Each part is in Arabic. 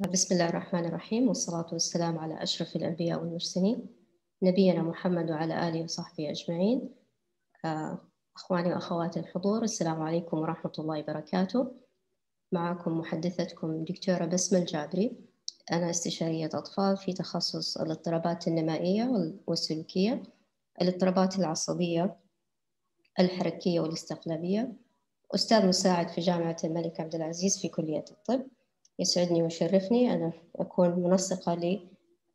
بسم الله الرحمن الرحيم والصلاة والسلام على أشرف الأنبياء والمرسلين نبينا محمد وعلى آله وصحبه أجمعين آه، أخواني وأخواتي الحضور السلام عليكم ورحمة الله وبركاته معكم محدثتكم دكتورة بسمة الجابري أنا استشارية أطفال في تخصص الاضطرابات النمائية والسلوكية الاضطرابات العصبية الحركية والاستقلابية أستاذ مساعد في جامعة الملك عبد العزيز في كلية الطب يسعدني ويشرفني أن أكون منسقة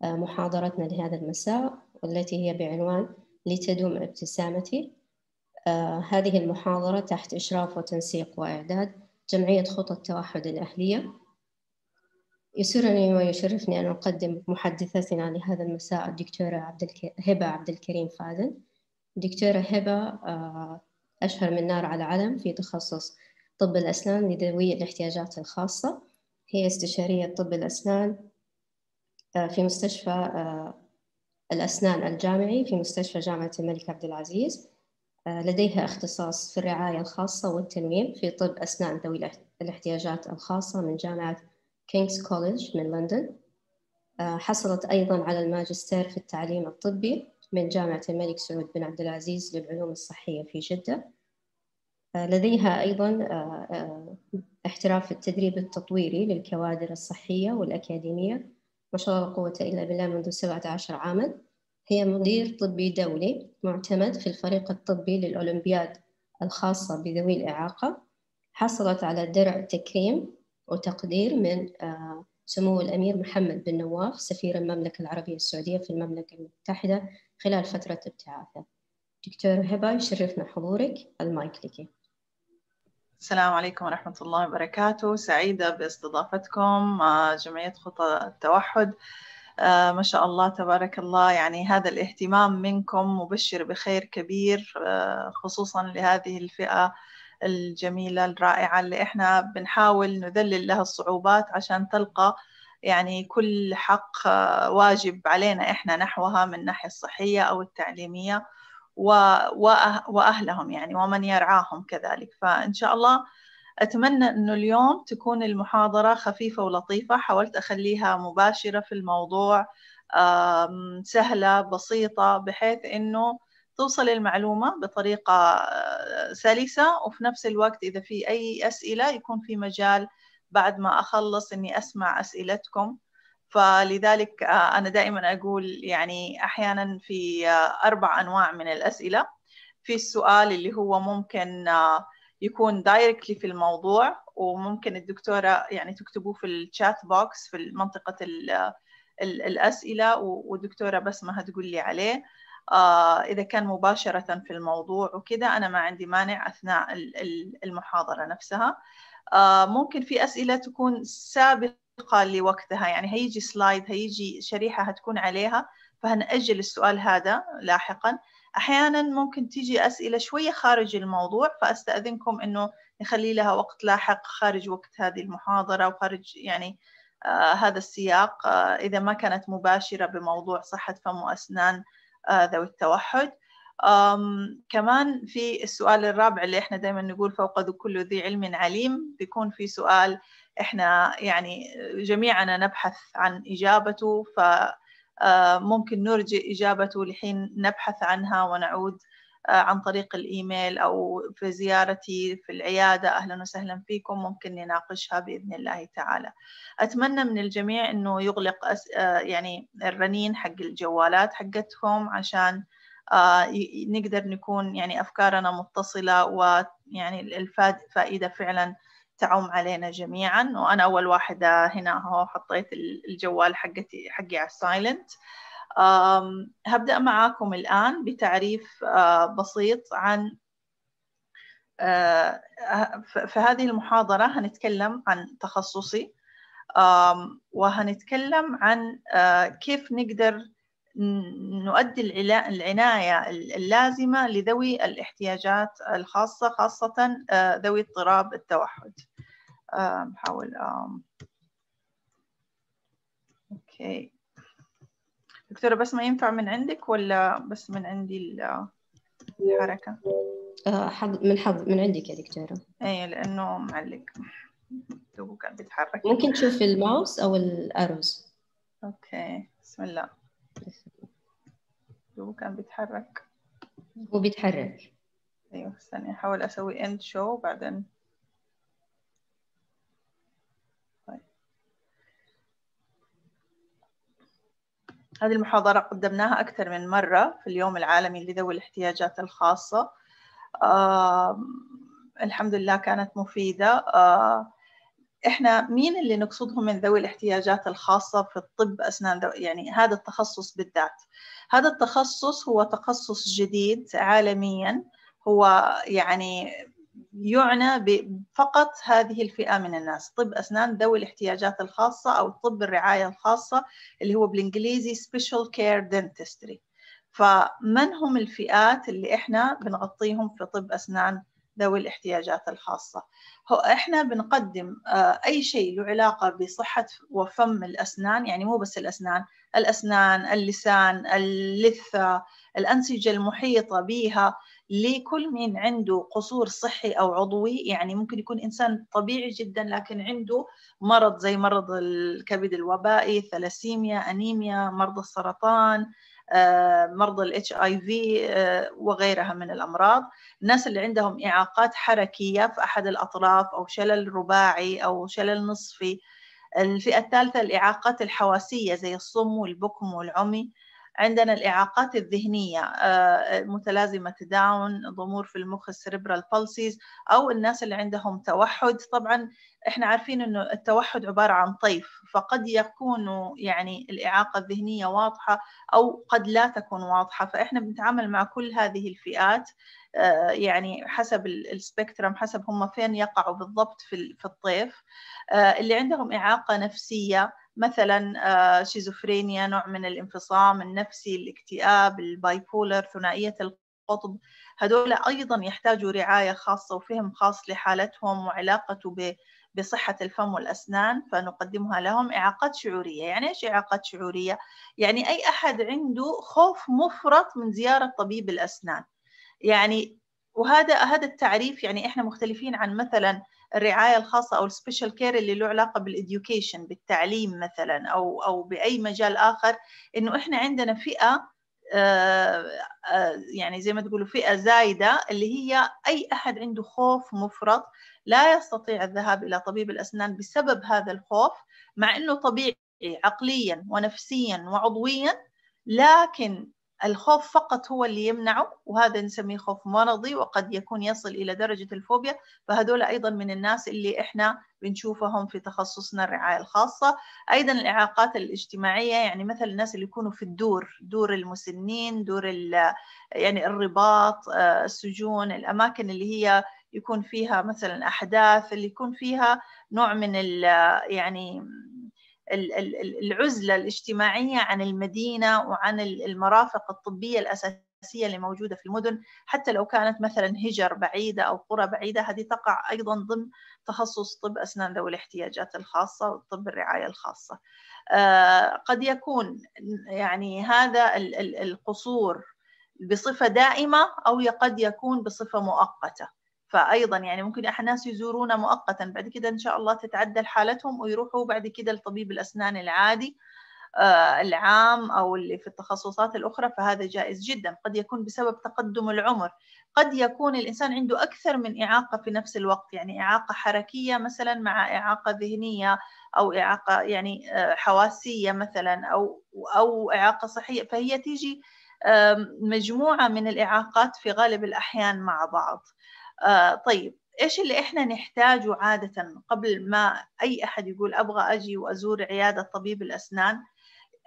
لمحاضرتنا لهذا المساء والتي هي بعنوان لتدوم ابتسامتي آه، هذه المحاضرة تحت إشراف وتنسيق وإعداد جمعية خطى التوحد الأهلية يسرني ويشرفني أن أقدم محدثتنا لهذا المساء الدكتورة عبد هبة عبد الكريم فادن دكتورة هبة آه، أشهر من نار على علم في تخصص طب الأسنان لذوي الاحتياجات الخاصة هي استشارية طب الأسنان آه، في مستشفى آه، الأسنان الجامعي في مستشفى جامعة الملك عبد العزيز آه، لديها اختصاص في الرعاية الخاصة والتنويم في طب أسنان ذوي الاحتياجات الخاصة من جامعة كينغز كوليج من لندن حصلت أيضا على الماجستير في التعليم الطبي من جامعة الملك سعود بن عبد العزيز للعلوم الصحية في جدة لديها أيضا احتراف التدريب التطويري للكوادر الصحية والأكاديمية ما شاء الله لا قوة إلا بالله منذ 17 عاما هي مدير طبي دولي معتمد في الفريق الطبي للأولمبياد الخاصة بذوي الإعاقة حصلت على درع تكريم وتقدير من آه، سمو الأمير محمد بن نواف سفير المملكة العربية السعودية في المملكة المتحدة خلال فترة ابتعاثه دكتور هبة يشرفنا حضورك المايك لك السلام عليكم ورحمة الله وبركاته سعيدة باستضافتكم آه، جمعية خطى التوحد آه، ما شاء الله تبارك الله يعني هذا الاهتمام منكم مبشر بخير كبير آه، خصوصا لهذه الفئة الجميلة الرائعة اللي احنا بنحاول نذلل لها الصعوبات عشان تلقى يعني كل حق واجب علينا احنا نحوها من الناحية الصحية أو التعليمية وأهلهم يعني ومن يرعاهم كذلك فإن شاء الله أتمنى أنه اليوم تكون المحاضرة خفيفة ولطيفة حاولت أخليها مباشرة في الموضوع سهلة بسيطة بحيث أنه توصل المعلومة بطريقة آه، سلسة وفي نفس الوقت إذا في أي أسئلة يكون في مجال بعد ما أخلص أني أسمع أسئلتكم فلذلك آه، أنا دائما أقول يعني أحيانا في آه، أربع أنواع من الأسئلة في السؤال اللي هو ممكن آه، يكون دايركتلي في الموضوع وممكن الدكتورة يعني تكتبوه في الشات بوكس في منطقة الأسئلة والدكتورة بسمة هتقول لي عليه إذا كان مباشرة في الموضوع وكذا أنا ما عندي مانع أثناء المحاضرة نفسها ممكن في أسئلة تكون سابقة دقيقة لوقتها يعني هيجي سلايد هيجي شريحة هتكون عليها فهنأجل السؤال هذا لاحقا أحيانا ممكن تيجي أسئلة شوية خارج الموضوع فأستأذنكم أنه نخلي لها وقت لاحق خارج وقت هذه المحاضرة وخارج يعني آه هذا السياق آه إذا ما كانت مباشرة بموضوع صحة فم وأسنان آه ذوي التوحد كمان في السؤال الرابع اللي احنا دائما نقول فوق كل ذي علم عليم بيكون في سؤال احنا يعني جميعنا نبحث عن اجابته فممكن آه، نرجئ اجابته لحين نبحث عنها ونعود آه، عن طريق الايميل او في زيارتي في العياده اهلا وسهلا فيكم ممكن نناقشها باذن الله تعالى. اتمنى من الجميع انه يغلق أس... آه، يعني الرنين حق الجوالات حقتهم عشان نقدر نكون يعني افكارنا متصله ويعني الفائده فعلا تعوم علينا جميعا وأنا أول واحدة هنا هو حطيت الجوال حقتي حقي على السايلنت هبدأ معاكم الآن بتعريف بسيط عن في هذه المحاضرة هنتكلم عن تخصصي وهنتكلم عن كيف نقدر نؤدي العناية اللازمة لذوي الاحتياجات الخاصة خاصة ذوي اضطراب التوحد بحاول اوكي دكتورة بس ما ينفع من عندك ولا بس من عندي الحركة؟ أه، حظ من حظ من عندك يا دكتورة اي لأنه معلق دوبه قاعد بيتحرك ممكن تشوف الماوس أو الأروز اوكي بسم الله دوبه كان بيتحرك هو بيتحرك ايوه استني احاول اسوي اند شو بعدين هذه المحاضرة قدمناها أكثر من مرة في اليوم العالمي لذوي الاحتياجات الخاصة آه الحمد لله كانت مفيدة آه إحنا مين اللي نقصدهم من ذوي الاحتياجات الخاصة في الطب أسنان يعني هذا التخصص بالذات هذا التخصص هو تخصص جديد عالمياً هو يعني يعنى فقط هذه الفئة من الناس طب أسنان ذوي الاحتياجات الخاصة أو طب الرعاية الخاصة اللي هو بالإنجليزي سبيشال كير دنتستري فمن هم الفئات اللي إحنا بنغطيهم في طب أسنان ذوي الاحتياجات الخاصة هو إحنا بنقدم آه، أي شيء له علاقة بصحة وفم الأسنان يعني مو بس الأسنان الأسنان اللسان اللثة الأنسجة المحيطة بها لكل مين عنده قصور صحي أو عضوي يعني ممكن يكون إنسان طبيعي جدا لكن عنده مرض زي مرض الكبد الوبائي ثلاسيميا أنيميا مرض السرطان آه، مرضى الاتش اي آه، في وغيرها من الامراض الناس اللي عندهم اعاقات حركيه في احد الاطراف او شلل رباعي او شلل نصفي الفئه الثالثه الاعاقات الحواسيه زي الصم والبكم والعمي عندنا الإعاقات الذهنية آه، متلازمة داون ضمور في المخ السريبرال بالسيز أو الناس اللي عندهم توحد طبعا احنا عارفين انه التوحد عباره عن طيف فقد يكون يعني الاعاقه الذهنيه واضحه او قد لا تكون واضحه فاحنا بنتعامل مع كل هذه الفئات آه، يعني حسب السبيكترم حسب هم فين يقعوا بالضبط في الطيف آه، اللي عندهم اعاقه نفسيه مثلا آه، شيزوفرينيا نوع من الانفصام النفسي الاكتئاب البايبولر ثنائية القطب هدول أيضا يحتاجوا رعاية خاصة وفهم خاص لحالتهم وعلاقته بصحة الفم والأسنان فنقدمها لهم إعاقات شعورية يعني إيش إعاقات شعورية؟ يعني أي أحد عنده خوف مفرط من زيارة طبيب الأسنان يعني وهذا هذا التعريف يعني إحنا مختلفين عن مثلا الرعايه الخاصه او السبيشال كير اللي له علاقه بالاديوكيشن بالتعليم مثلا او او باي مجال اخر انه احنا عندنا فئه آه، آه، يعني زي ما تقولوا فئه زايده اللي هي اي احد عنده خوف مفرط لا يستطيع الذهاب الى طبيب الاسنان بسبب هذا الخوف مع انه طبيعي عقليا ونفسيا وعضويا لكن الخوف فقط هو اللي يمنعه وهذا نسميه خوف مرضي وقد يكون يصل إلى درجة الفوبيا فهذول أيضا من الناس اللي إحنا بنشوفهم في تخصصنا الرعاية الخاصة أيضا الإعاقات الاجتماعية يعني مثل الناس اللي يكونوا في الدور دور المسنين دور يعني الرباط آه، السجون الأماكن اللي هي يكون فيها مثلا أحداث اللي يكون فيها نوع من يعني العزلة الاجتماعية عن المدينة وعن المرافق الطبية الأساسية اللي موجودة في المدن حتى لو كانت مثلا هجر بعيدة أو قرى بعيدة هذه تقع أيضا ضمن تخصص طب أسنان ذوي الاحتياجات الخاصة وطب الرعاية الخاصة آه، قد يكون يعني هذا القصور بصفة دائمة أو قد يكون بصفة مؤقتة فايضا يعني ممكن ناس يزورونا مؤقتا بعد كده ان شاء الله تتعدل حالتهم ويروحوا بعد كده لطبيب الاسنان العادي آه، العام او اللي في التخصصات الاخرى فهذا جائز جدا قد يكون بسبب تقدم العمر قد يكون الانسان عنده اكثر من اعاقه في نفس الوقت يعني اعاقه حركيه مثلا مع اعاقه ذهنيه او اعاقه يعني آه، حواسيه مثلا او او اعاقه صحيه فهي تيجي مجموعه من الاعاقات في غالب الاحيان مع بعض آه، طيب ايش اللي احنا نحتاجه عاده قبل ما اي احد يقول ابغى اجي وازور عياده طبيب الاسنان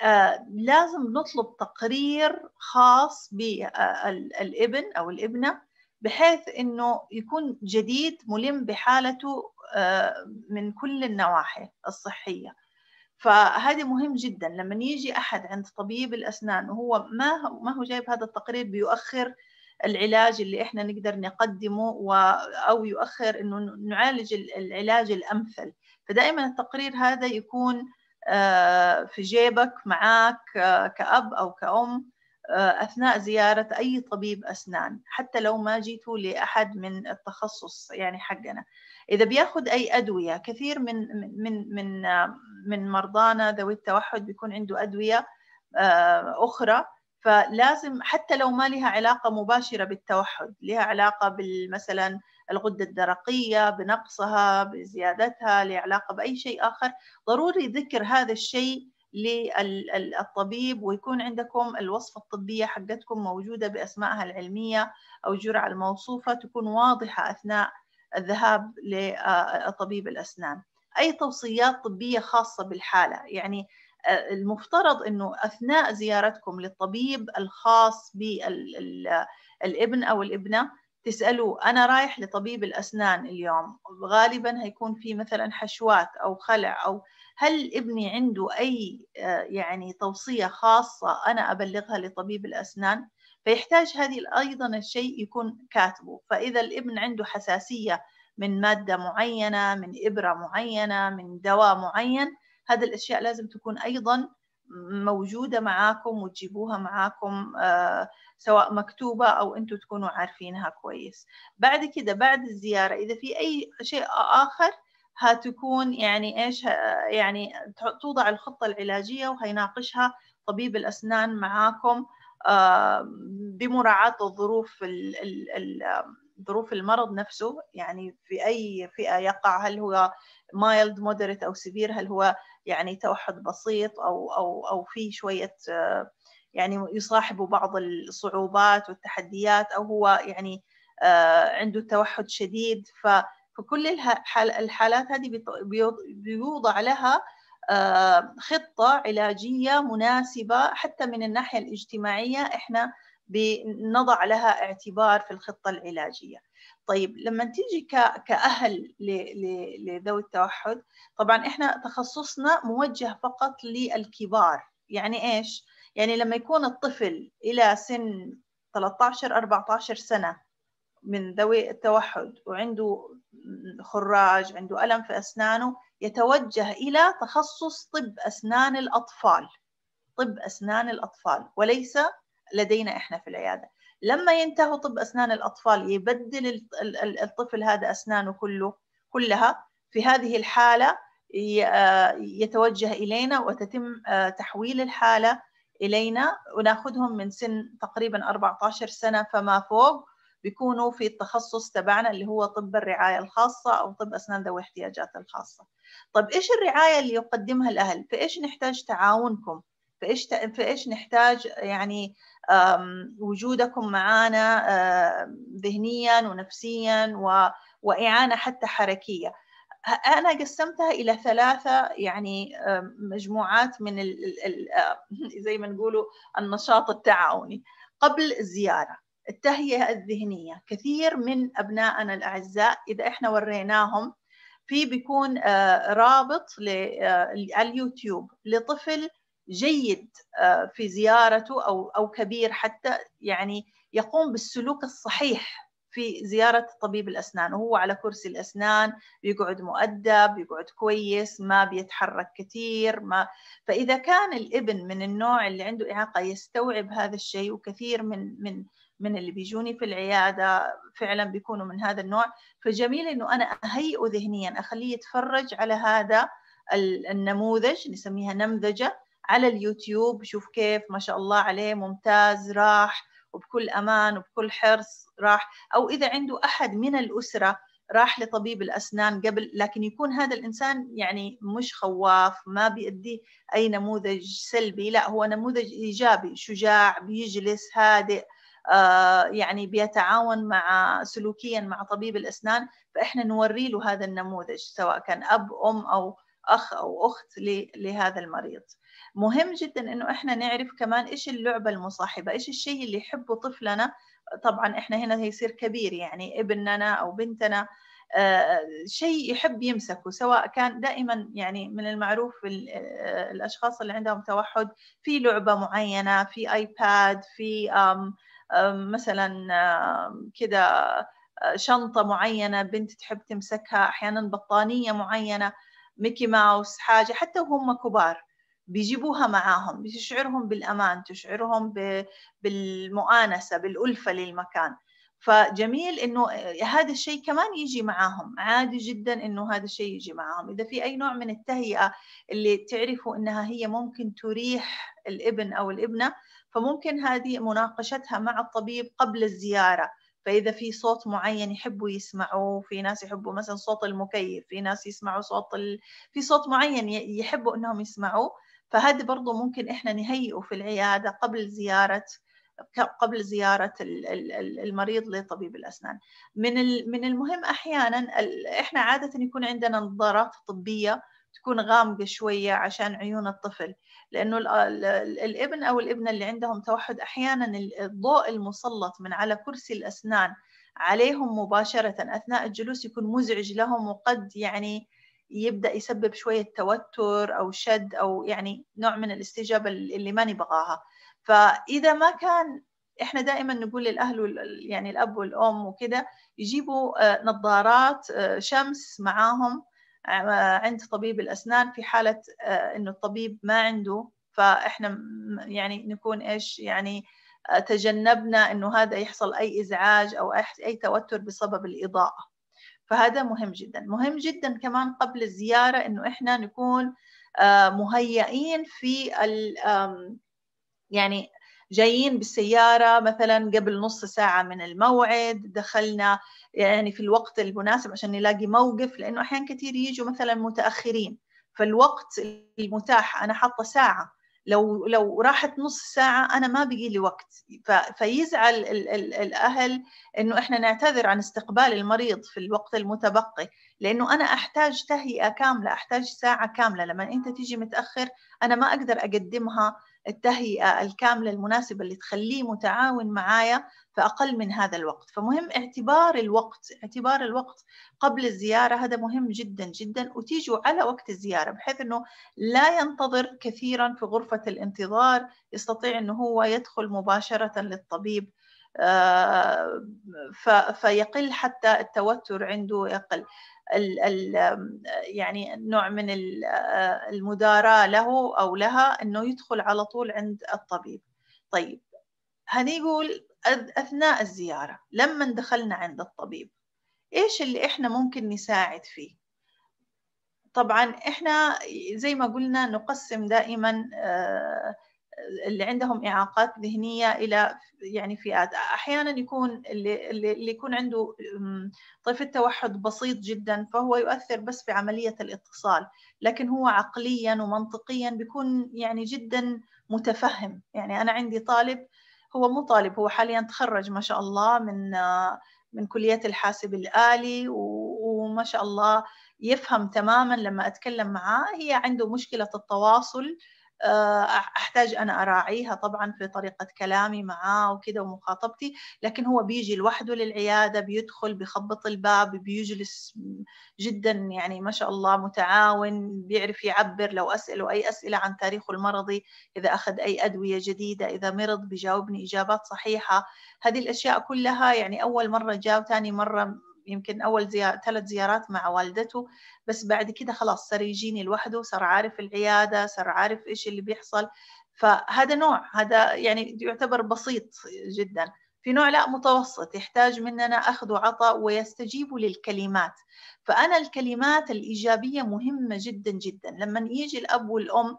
آه لازم نطلب تقرير خاص بالابن آه، او الابنه بحيث انه يكون جديد ملم بحالته آه من كل النواحي الصحيه فهذا مهم جدا لما يجي احد عند طبيب الاسنان وهو ما ما هو جايب هذا التقرير بيؤخر العلاج اللي احنا نقدر نقدمه و او يؤخر انه نعالج العلاج الامثل فدائما التقرير هذا يكون آه، في جيبك معك آه، كأب أو كأم آه، أثناء زيارة أي طبيب أسنان حتى لو ما جيتوا لأحد من التخصص يعني حقنا إذا بياخذ أي أدوية كثير من من من من مرضانا ذوي التوحد بيكون عنده أدوية أخرى فلازم حتى لو ما لها علاقة مباشرة بالتوحد لها علاقة بالمثلا الغدة الدرقية بنقصها بزيادتها لها علاقة بأي شيء آخر ضروري ذكر هذا الشيء للطبيب ويكون عندكم الوصفة الطبية حقتكم موجودة بأسمائها العلمية أو الجرعة الموصوفة تكون واضحة أثناء الذهاب لطبيب الأسنان أي توصيات طبية خاصة بالحالة يعني المفترض انه اثناء زيارتكم للطبيب الخاص بالابن او الابنه تسالوا انا رايح لطبيب الاسنان اليوم غالبا هيكون في مثلا حشوات او خلع او هل ابني عنده اي يعني توصيه خاصه انا ابلغها لطبيب الاسنان فيحتاج هذه ايضا الشيء يكون كاتبه فاذا الابن عنده حساسيه من ماده معينه من ابره معينه من دواء معين هذه الأشياء لازم تكون أيضا موجودة معاكم وتجيبوها معاكم آه، سواء مكتوبة أو أنتم تكونوا عارفينها كويس بعد كده بعد الزيارة إذا في أي شيء آخر هتكون يعني إيش آه، يعني توضع الخطة العلاجية وهيناقشها طبيب الأسنان معاكم آه، بمراعاة الظروف ال ال ظروف المرض نفسه يعني في أي فئة يقع هل هو مايلد مودريت أو سيفير هل هو يعني توحد بسيط أو أو أو في شوية آه، يعني يصاحبه بعض الصعوبات والتحديات أو هو يعني آه، عنده توحد شديد فكل الحالات هذه بيوضع لها آه، خطة علاجية مناسبة حتى من الناحية الاجتماعية احنا بنضع لها اعتبار في الخطة العلاجية طيب لما تيجي كأهل لذوي التوحد طبعا إحنا تخصصنا موجه فقط للكبار يعني إيش؟ يعني لما يكون الطفل إلى سن 13-14 سنة من ذوي التوحد وعنده خراج عنده ألم في أسنانه يتوجه إلى تخصص طب أسنان الأطفال طب أسنان الأطفال وليس لدينا احنا في العياده لما ينتهوا طب اسنان الاطفال يبدل الطفل هذا اسنانه كله كلها في هذه الحاله آه، يتوجه الينا وتتم آه، تحويل الحاله الينا وناخذهم من سن تقريبا 14 سنه فما فوق بيكونوا في التخصص تبعنا اللي هو طب الرعايه الخاصه او طب اسنان ذوي الاحتياجات الخاصه. طب ايش الرعايه اللي يقدمها الاهل؟ فايش نحتاج تعاونكم فايش فايش نحتاج يعني وجودكم معانا ذهنيا ونفسيا و... واعانه حتى حركيه انا قسمتها الى ثلاثه يعني مجموعات من ال... ال... زي ما نقولوا النشاط التعاوني قبل الزياره التهيئه الذهنيه كثير من ابنائنا الاعزاء اذا احنا وريناهم في بيكون آه، رابط آه، على اليوتيوب لطفل جيد آه، في زيارته او او كبير حتى يعني يقوم بالسلوك الصحيح في زيارة طبيب الأسنان وهو على كرسي الأسنان بيقعد مؤدب بيقعد كويس ما بيتحرك كثير ما فإذا كان الابن من النوع اللي عنده إعاقة يستوعب هذا الشيء وكثير من من من اللي بيجوني في العيادة فعلا بيكونوا من هذا النوع فجميل إنه أنا أهيئه ذهنيا أخليه يتفرج على هذا النموذج نسميها نمذجة على اليوتيوب شوف كيف ما شاء الله عليه ممتاز راح وبكل امان وبكل حرص راح او اذا عنده احد من الاسره راح لطبيب الاسنان قبل لكن يكون هذا الانسان يعني مش خواف ما بيأدي اي نموذج سلبي لا هو نموذج ايجابي شجاع بيجلس هادئ آه يعني بيتعاون مع سلوكيا مع طبيب الاسنان فاحنا نوري له هذا النموذج سواء كان اب ام او اخ او اخت لهذا المريض. مهم جدا انه احنا نعرف كمان ايش اللعبه المصاحبه ايش الشيء اللي يحبه طفلنا طبعا احنا هنا هيصير كبير يعني ابننا او بنتنا آه شيء يحب يمسكه سواء كان دائما يعني من المعروف آه، الاشخاص اللي عندهم توحد في لعبه معينه في ايباد في آم آم مثلا كده آه، شنطه معينه بنت تحب تمسكها احيانا بطانيه معينه ميكي ماوس حاجه حتى وهم كبار بيجيبوها معاهم بتشعرهم بالأمان تشعرهم بالمؤانسة بالألفة للمكان فجميل انه آه، هذا الشيء كمان يجي معاهم عادي جدا انه هذا الشيء يجي معاهم اذا في اي نوع من التهيئه اللي تعرفوا انها هي ممكن تريح الابن او الابنه فممكن هذه مناقشتها مع الطبيب قبل الزياره فاذا في صوت معين يحبوا يسمعوه في ناس يحبوا مثلا صوت المكيف في ناس يسمعوا صوت ال... في صوت معين يحبوا انهم يسمعوه فهذا برضو ممكن إحنا نهيئه في العيادة قبل زيارة قبل زيارة المريض لطبيب الأسنان من من المهم أحيانا إحنا عادة يكون عندنا نظارات طبية تكون غامقة شوية عشان عيون الطفل لأنه الابن أو الابنة اللي عندهم توحد أحيانا الضوء المسلط من على كرسي الأسنان عليهم مباشرة أثناء الجلوس يكون مزعج لهم وقد يعني يبدا يسبب شويه توتر او شد او يعني نوع من الاستجابه اللي ما نبغاها فاذا ما كان احنا دائما نقول للاهل يعني الاب والام وكذا يجيبوا آه، نظارات آه، شمس معاهم آه، عند طبيب الاسنان في حاله انه الطبيب ما عنده فاحنا يعني نكون ايش يعني تجنبنا انه هذا يحصل اي ازعاج او اي توتر بسبب الاضاءه فهذا مهم جدا مهم جدا كمان قبل الزيارة أنه إحنا نكون آه، مهيئين في ال يعني جايين بالسيارة مثلا قبل نص ساعة من الموعد دخلنا يعني في الوقت المناسب عشان نلاقي موقف لأنه أحيان كثير يجوا مثلا متأخرين فالوقت المتاح أنا حاطة ساعة لو لو راحت نص ساعه انا ما بقي لي وقت فيزعل الـ الـ الاهل انه احنا نعتذر عن استقبال المريض في الوقت المتبقي لانه انا احتاج تهيئه كامله احتاج ساعه كامله لما انت تيجي متاخر انا ما اقدر اقدمها التهيئة الكاملة المناسبة اللي تخليه متعاون معايا في أقل من هذا الوقت فمهم اعتبار الوقت اعتبار الوقت قبل الزيارة هذا مهم جدا جدا وتيجوا على وقت الزيارة بحيث أنه لا ينتظر كثيرا في غرفة الانتظار يستطيع أنه هو يدخل مباشرة للطبيب آه، فيقل حتى التوتر عنده يقل ال ال يعني نوع من المداراة له أو لها أنه يدخل على طول عند الطبيب طيب هنقول أثناء الزيارة لما دخلنا عند الطبيب إيش اللي إحنا ممكن نساعد فيه طبعا إحنا زي ما قلنا نقسم دائما آه، اللي عندهم إعاقات ذهنية إلى يعني فئات أحيانا يكون اللي, اللي يكون عنده طيف التوحد بسيط جدا فهو يؤثر بس في عملية الاتصال لكن هو عقليا ومنطقيا بيكون يعني جدا متفهم يعني أنا عندي طالب هو مو طالب هو حاليا تخرج ما شاء الله من من كلية الحاسب الآلي وما شاء الله يفهم تماما لما أتكلم معاه هي عنده مشكلة التواصل احتاج انا اراعيها طبعا في طريقه كلامي معاه وكذا ومخاطبتي لكن هو بيجي لوحده للعياده بيدخل بيخبط الباب بيجلس جدا يعني ما شاء الله متعاون بيعرف يعبر لو اساله اي اسئله عن تاريخه المرضي اذا اخذ اي ادويه جديده اذا مرض بيجاوبني اجابات صحيحه هذه الاشياء كلها يعني اول مره جاء وثاني مره يمكن اول زيارة ثلاث زيارات مع والدته بس بعد كده خلاص صار يجيني لوحده صار عارف العياده صار عارف ايش اللي بيحصل فهذا نوع هذا يعني يعتبر بسيط جدا في نوع لا متوسط يحتاج مننا اخذ وعطاء ويستجيب للكلمات فانا الكلمات الايجابيه مهمه جدا جدا لما يجي الاب والام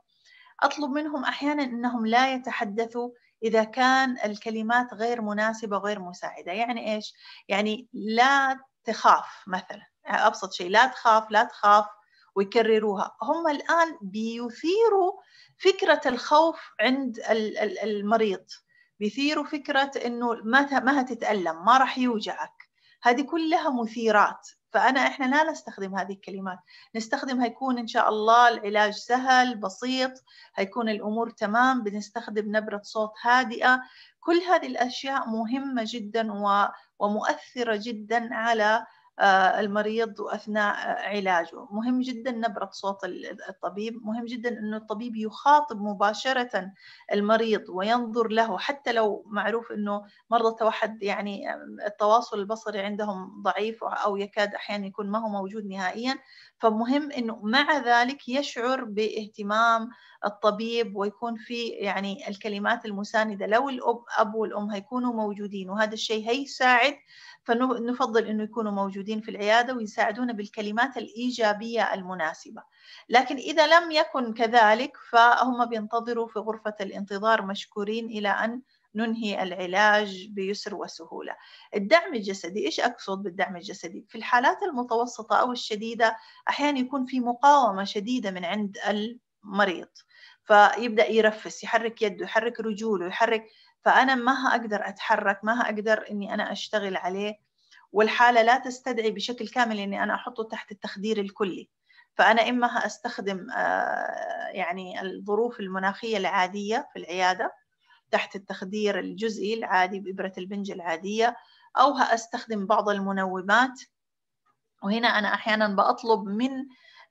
اطلب منهم احيانا انهم لا يتحدثوا إذا كان الكلمات غير مناسبة وغير مساعدة يعني إيش؟ يعني لا تخاف مثلا يعني ابسط شيء لا تخاف لا تخاف ويكرروها هم الان بيثيروا فكره الخوف عند المريض بيثيروا فكره انه ما ما هتتالم ما راح يوجعك هذه كلها مثيرات فانا احنا لا نستخدم هذه الكلمات نستخدم هيكون ان شاء الله العلاج سهل بسيط هيكون الامور تمام بنستخدم نبره صوت هادئه كل هذه الاشياء مهمه جدا و ومؤثرة جدا على آه، المريض واثناء علاجه، مهم جدا نبره صوت الطبيب، مهم جدا انه الطبيب يخاطب مباشره المريض وينظر له حتى لو معروف انه مرضى التوحد يعني التواصل البصري عندهم ضعيف او يكاد احيانا يكون ما هو موجود نهائيا، فمهم انه مع ذلك يشعر باهتمام الطبيب ويكون في يعني الكلمات المسانده لو الاب والام هيكونوا موجودين وهذا الشيء هيساعد فنفضل انه يكونوا موجودين في العياده ويساعدونا بالكلمات الايجابيه المناسبه لكن اذا لم يكن كذلك فهم بينتظروا في غرفه الانتظار مشكورين الى ان ننهي العلاج بيسر وسهوله. الدعم الجسدي، ايش اقصد بالدعم الجسدي؟ في الحالات المتوسطه او الشديده احيانا يكون في مقاومه شديده من عند المريض فيبدا يرفس، يحرك يده، يحرك رجوله، يحرك فأنا ما أقدر أتحرك ما أقدر إني أنا أشتغل عليه والحالة لا تستدعي بشكل كامل إني أنا أحطه تحت التخدير الكلي فأنا إما أستخدم آه، يعني الظروف المناخية العادية في العيادة تحت التخدير الجزئي العادي بإبرة البنج العادية أو هأستخدم بعض المنومات وهنا أنا أحيانا بأطلب من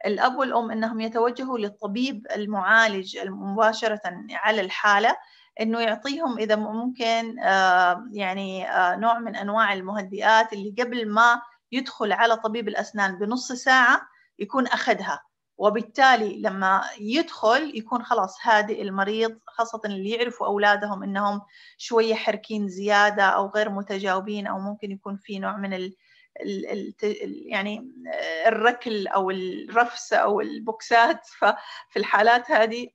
الأب والأم أنهم يتوجهوا للطبيب المعالج مباشرة على الحالة انه يعطيهم اذا ممكن آه، يعني آه، نوع من انواع المهدئات اللي قبل ما يدخل على طبيب الاسنان بنص ساعه يكون اخذها وبالتالي لما يدخل يكون خلاص هادئ المريض خاصة اللي يعرفوا أولادهم إنهم شوية حركين زيادة أو غير متجاوبين أو ممكن يكون في نوع من ال يعني آه، الركل أو الرفس أو البوكسات ففي الحالات هذه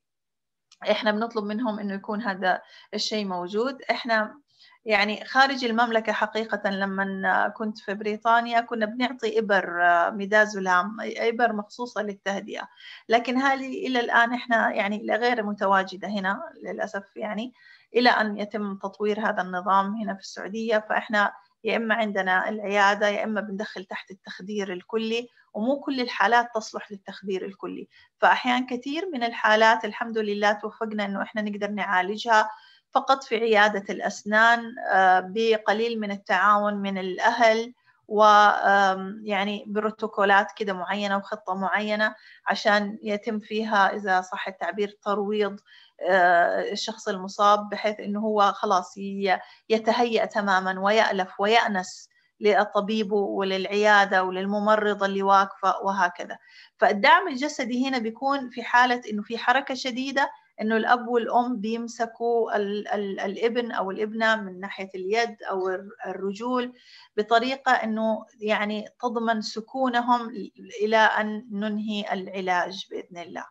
احنا بنطلب منهم انه يكون هذا الشيء موجود احنا يعني خارج المملكة حقيقة لما كنت في بريطانيا كنا بنعطي إبر آه، ميدازولام إبر مخصوصة للتهدئة لكن هذه إلى الآن إحنا يعني غير متواجدة هنا للأسف يعني إلى أن يتم تطوير هذا النظام هنا في السعودية فإحنا يا إما عندنا العيادة يا إما بندخل تحت التخدير الكلي ومو كل الحالات تصلح للتخدير الكلي فأحيان كثير من الحالات الحمد لله توفقنا إنه إحنا نقدر نعالجها فقط في عيادة الأسنان آه، بقليل من التعاون من الأهل ويعني بروتوكولات كده معينة وخطة معينة عشان يتم فيها إذا صح التعبير ترويض آه، الشخص المصاب بحيث أنه هو خلاص يتهيأ تماما ويألف ويأنس للطبيب وللعيادة وللممرضة اللي واقفة وهكذا فالدعم الجسدي هنا بيكون في حالة أنه في حركة شديدة انه الاب والام بيمسكوا الـ الـ الابن او الابنه من ناحيه اليد او الرجول بطريقه انه يعني تضمن سكونهم الى ان ننهي العلاج باذن الله.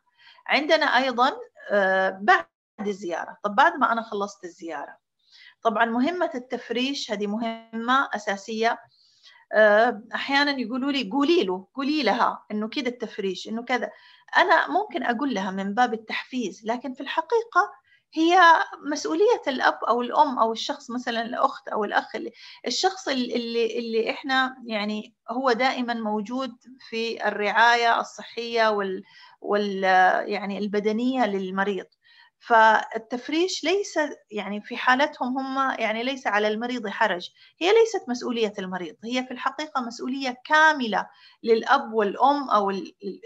عندنا ايضا آه، بعد الزياره، طب بعد ما انا خلصت الزياره. طبعا مهمه التفريش هذه مهمه اساسيه آه، احيانا يقولوا لي قولي له قولي لها انه كذا التفريش انه كذا أنا ممكن أقول لها من باب التحفيز لكن في الحقيقة هي مسؤولية الأب أو الأم أو الشخص مثلا الأخت أو الأخ الشخص اللي, اللي إحنا يعني هو دائما موجود في الرعاية الصحية وال, وال يعني البدنية للمريض فالتفريش ليس يعني في حالتهم هم يعني ليس على المريض حرج هي ليست مسؤولية المريض هي في الحقيقة مسؤولية كاملة للأب والأم أو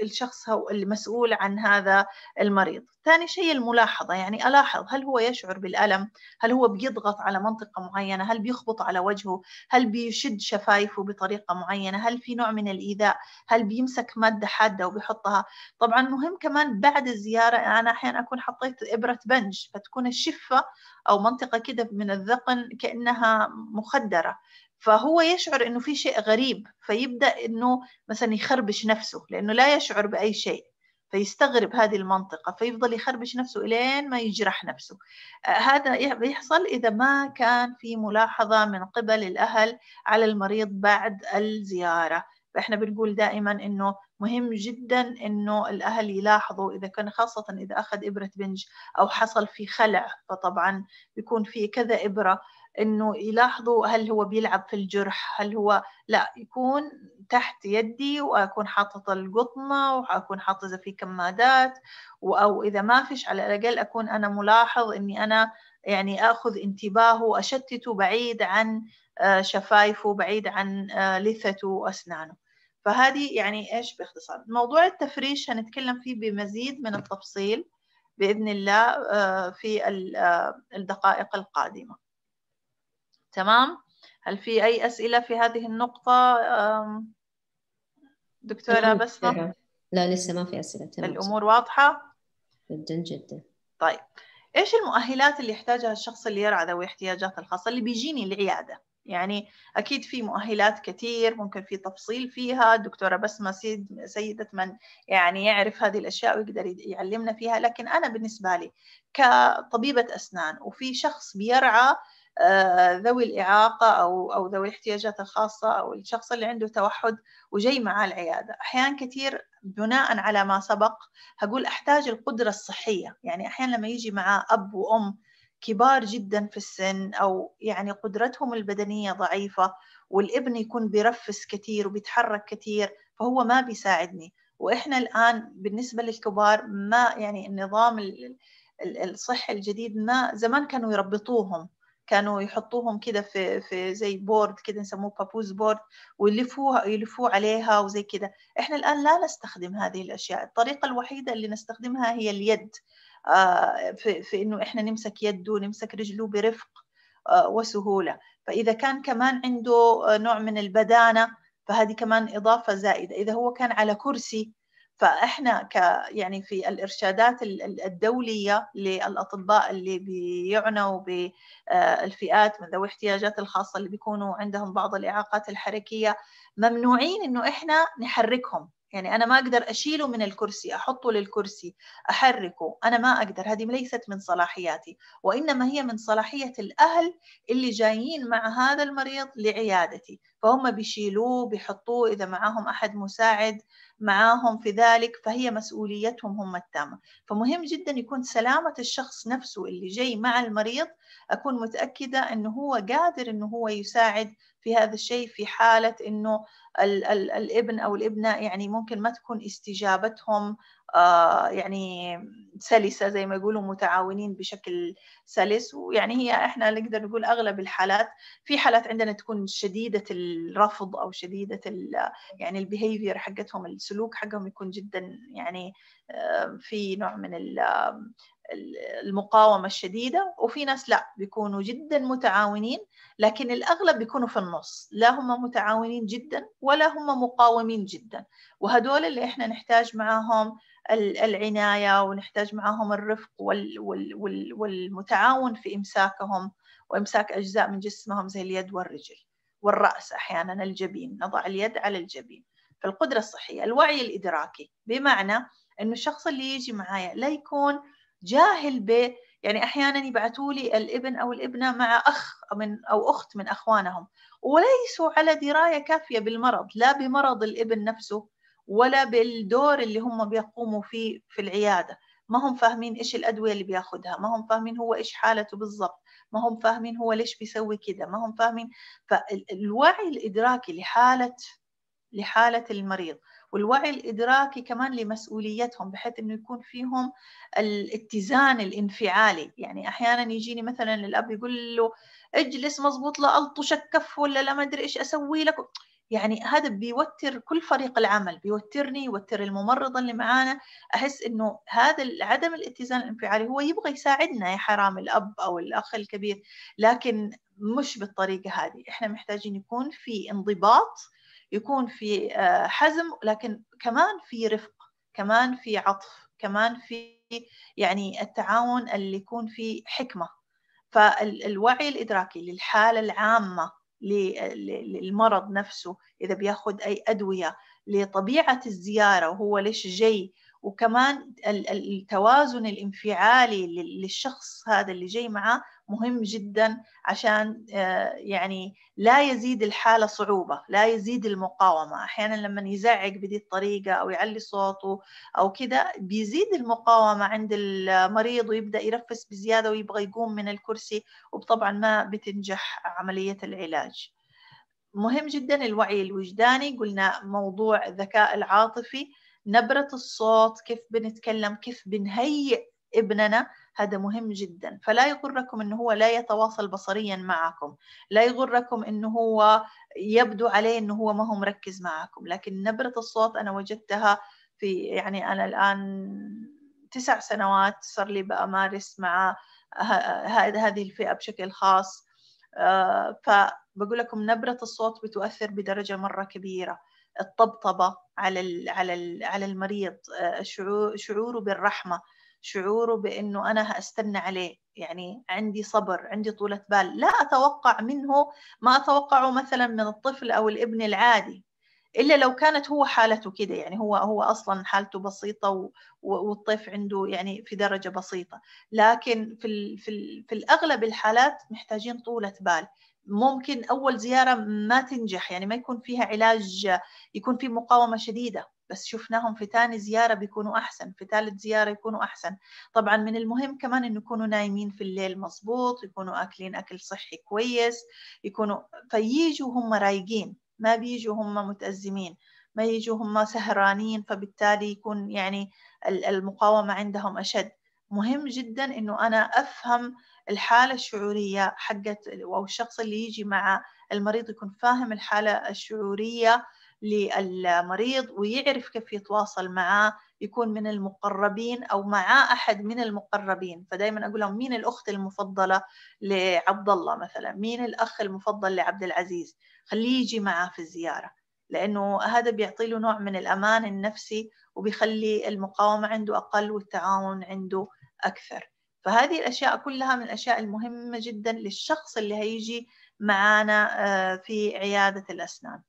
الشخص هو المسؤول عن هذا المريض ثاني شيء الملاحظة يعني ألاحظ هل هو يشعر بالألم هل هو بيضغط على منطقة معينة هل بيخبط على وجهه هل بيشد شفايفه بطريقة معينة هل في نوع من الإيذاء هل بيمسك مادة حادة وبيحطها طبعا مهم كمان بعد الزيارة أنا أحيانا أكون حطيت ابره بنج فتكون الشفه او منطقه كده من الذقن كانها مخدره فهو يشعر انه في شيء غريب فيبدا انه مثلا يخربش نفسه لانه لا يشعر باي شيء فيستغرب هذه المنطقة فيفضل يخربش نفسه إلين ما يجرح نفسه آه، هذا بيحصل إذا ما كان في ملاحظة من قبل الأهل على المريض بعد الزيارة فإحنا بنقول دائما إنه مهم جدا إنه الأهل يلاحظوا إذا كان خاصة إذا أخذ إبرة بنج أو حصل في خلع فطبعا بيكون في كذا إبرة انه يلاحظوا هل هو بيلعب في الجرح هل هو لا يكون تحت يدي واكون حاطه القطنه واكون حاطه اذا في كمادات او اذا ما فيش على الاقل اكون انا ملاحظ اني انا يعني اخذ انتباهه واشتته بعيد عن آه، شفايفه بعيد عن آه، لثته واسنانه فهذه يعني إيش باختصار موضوع التفريش هنتكلم فيه بمزيد من التفصيل بإذن الله آه، في آه، الدقائق القادمة تمام هل في أي أسئلة في هذه النقطة دكتورة بس لا لسه ما في أسئلة تمام الأمور واضحة جدا جدا طيب إيش المؤهلات اللي يحتاجها الشخص اللي يرعى ذوي احتياجات الخاصة اللي بيجيني العيادة يعني أكيد في مؤهلات كثير ممكن في تفصيل فيها الدكتورة بسمة سيد سيدة من يعني يعرف هذه الأشياء ويقدر يعلمنا فيها لكن أنا بالنسبة لي كطبيبة أسنان وفي شخص بيرعى آه، ذوي الإعاقة أو أو ذوي الاحتياجات الخاصة أو الشخص اللي عنده توحد وجاي معاه العيادة أحيان كثير بناء على ما سبق هقول أحتاج القدرة الصحية يعني أحيانا لما يجي معاه أب وأم كبار جدا في السن أو يعني قدرتهم البدنية ضعيفة والابن يكون بيرفس كثير وبيتحرك كثير فهو ما بيساعدني وإحنا الآن بالنسبة للكبار ما يعني النظام الصحي الجديد ما زمان كانوا يربطوهم كانوا يحطوهم كده في في زي بورد كده نسموه بابوز بورد ويلفوها يلفوه عليها وزي كده احنا الان لا نستخدم هذه الاشياء الطريقه الوحيده اللي نستخدمها هي اليد آه، في, في انه احنا نمسك يده نمسك رجله برفق آه، وسهوله فاذا كان كمان عنده آه، نوع من البدانه فهذه كمان اضافه زائده اذا هو كان على كرسي فاحنا ك يعني في الارشادات الدوليه للاطباء اللي بيعنوا بالفئات من ذوي الاحتياجات الخاصه اللي بيكونوا عندهم بعض الاعاقات الحركيه ممنوعين انه احنا نحركهم يعني أنا ما أقدر أشيله من الكرسي أحطه للكرسي أحركه أنا ما أقدر هذه ليست من صلاحياتي وإنما هي من صلاحية الأهل اللي جايين مع هذا المريض لعيادتي فهم بيشيلوه بيحطوه إذا معاهم أحد مساعد معاهم في ذلك فهي مسؤوليتهم هم التامة فمهم جدا يكون سلامة الشخص نفسه اللي جاي مع المريض أكون متأكدة أنه هو قادر أنه هو يساعد في هذا الشيء في حالة أنه الـ الـ الابن أو الابنة يعني ممكن ما تكون استجابتهم آه، يعني سلسة زي ما يقولوا متعاونين بشكل سلس ويعني هي احنا نقدر نقول أغلب الحالات في حالات عندنا تكون شديدة الرفض أو شديدة يعني البيهيفير حقتهم السلوك حقهم يكون جدا يعني آه، في نوع من المقاومة الشديدة وفي ناس لا بيكونوا جدا متعاونين لكن الأغلب بيكونوا في النص لا هم متعاونين جدا ولا هم مقاومين جدا وهدول اللي إحنا نحتاج معاهم العناية ونحتاج معاهم الرفق وال وال وال والمتعاون في إمساكهم وإمساك أجزاء من جسمهم زي اليد والرجل والرأس أحيانا الجبين نضع اليد على الجبين في القدرة الصحية الوعي الإدراكي بمعنى أنه الشخص اللي يجي معايا لا يكون جاهل ب يعني احيانا يبعثوا لي الابن او الابنه مع اخ من او اخت من اخوانهم وليسوا على درايه كافيه بالمرض لا بمرض الابن نفسه ولا بالدور اللي هم بيقوموا فيه في العياده ما هم فاهمين ايش الادويه اللي بياخدها ما هم فاهمين هو ايش حالته بالضبط ما هم فاهمين هو ليش بيسوي كده ما هم فاهمين فالوعي الادراكي لحاله لحاله المريض والوعي الإدراكي كمان لمسؤوليتهم بحيث أنه يكون فيهم الاتزان الانفعالي يعني أحيانا يجيني مثلا الأب يقول له اجلس مضبوط لا ألطشك كف ولا لا ما أدري إيش أسوي لك يعني هذا بيوتر كل فريق العمل بيوترني يوتر الممرضة اللي معانا أحس أنه هذا عدم الاتزان الانفعالي هو يبغى يساعدنا يا حرام الأب أو الأخ الكبير لكن مش بالطريقة هذه إحنا محتاجين يكون في انضباط يكون في آه، حزم لكن كمان في رفق كمان في عطف كمان في يعني التعاون اللي يكون فيه حكمة فالوعي الإدراكي للحالة العامة للمرض نفسه إذا بياخد أي أدوية لطبيعة الزيارة وهو ليش جاي وكمان التوازن الانفعالي للشخص هذا اللي جاي معاه مهم جدا عشان آه، يعني لا يزيد الحاله صعوبه لا يزيد المقاومه احيانا لما يزعق بدي الطريقه او يعلي صوته او كذا بيزيد المقاومه عند المريض ويبدا يرفس بزياده ويبغى يقوم من الكرسي وطبعا ما بتنجح عمليه العلاج مهم جدا الوعي الوجداني قلنا موضوع الذكاء العاطفي نبرة الصوت كيف بنتكلم كيف بنهيئ ابننا هذا مهم جدا فلا يغركم أنه هو لا يتواصل بصريا معكم لا يغركم أنه هو يبدو عليه أنه هو ما هو مركز معكم لكن نبرة الصوت أنا وجدتها في يعني أنا الآن تسع سنوات صار لي بأمارس مع هذه الفئة بشكل خاص آه، فبقول لكم نبرة الصوت بتؤثر بدرجة مرة كبيرة الطبطبة على على على المريض آه، شعوره بالرحمة شعوره بانه انا هاستنى عليه يعني عندي صبر عندي طولة بال لا اتوقع منه ما اتوقعه مثلا من الطفل او الابن العادي الا لو كانت هو حالته كده يعني هو هو اصلا حالته بسيطه والطيف عنده يعني في درجه بسيطه لكن في الـ في, الـ في الاغلب الحالات محتاجين طوله بال ممكن اول زياره ما تنجح يعني ما يكون فيها علاج يكون في مقاومه شديده بس شفناهم في ثاني زيارة بيكونوا أحسن في ثالث زيارة يكونوا أحسن طبعا من المهم كمان إنه يكونوا نايمين في الليل مظبوط يكونوا أكلين أكل صحي كويس يكونوا فييجوا هم رايقين ما بيجوا هم متأزمين ما يجوا هم سهرانين فبالتالي يكون يعني المقاومة عندهم أشد مهم جدا إنه أنا أفهم الحالة الشعورية حقت أو الشخص اللي يجي مع المريض يكون فاهم الحالة الشعورية للمريض ويعرف كيف يتواصل معاه يكون من المقربين او معاه احد من المقربين فدائما اقول لهم مين الاخت المفضله لعبد الله مثلا مين الاخ المفضل لعبد العزيز خليه يجي معاه في الزياره لانه هذا بيعطي له نوع من الامان النفسي وبيخلي المقاومه عنده اقل والتعاون عنده اكثر فهذه الاشياء كلها من الاشياء المهمه جدا للشخص اللي هيجي معانا آه، في عياده الاسنان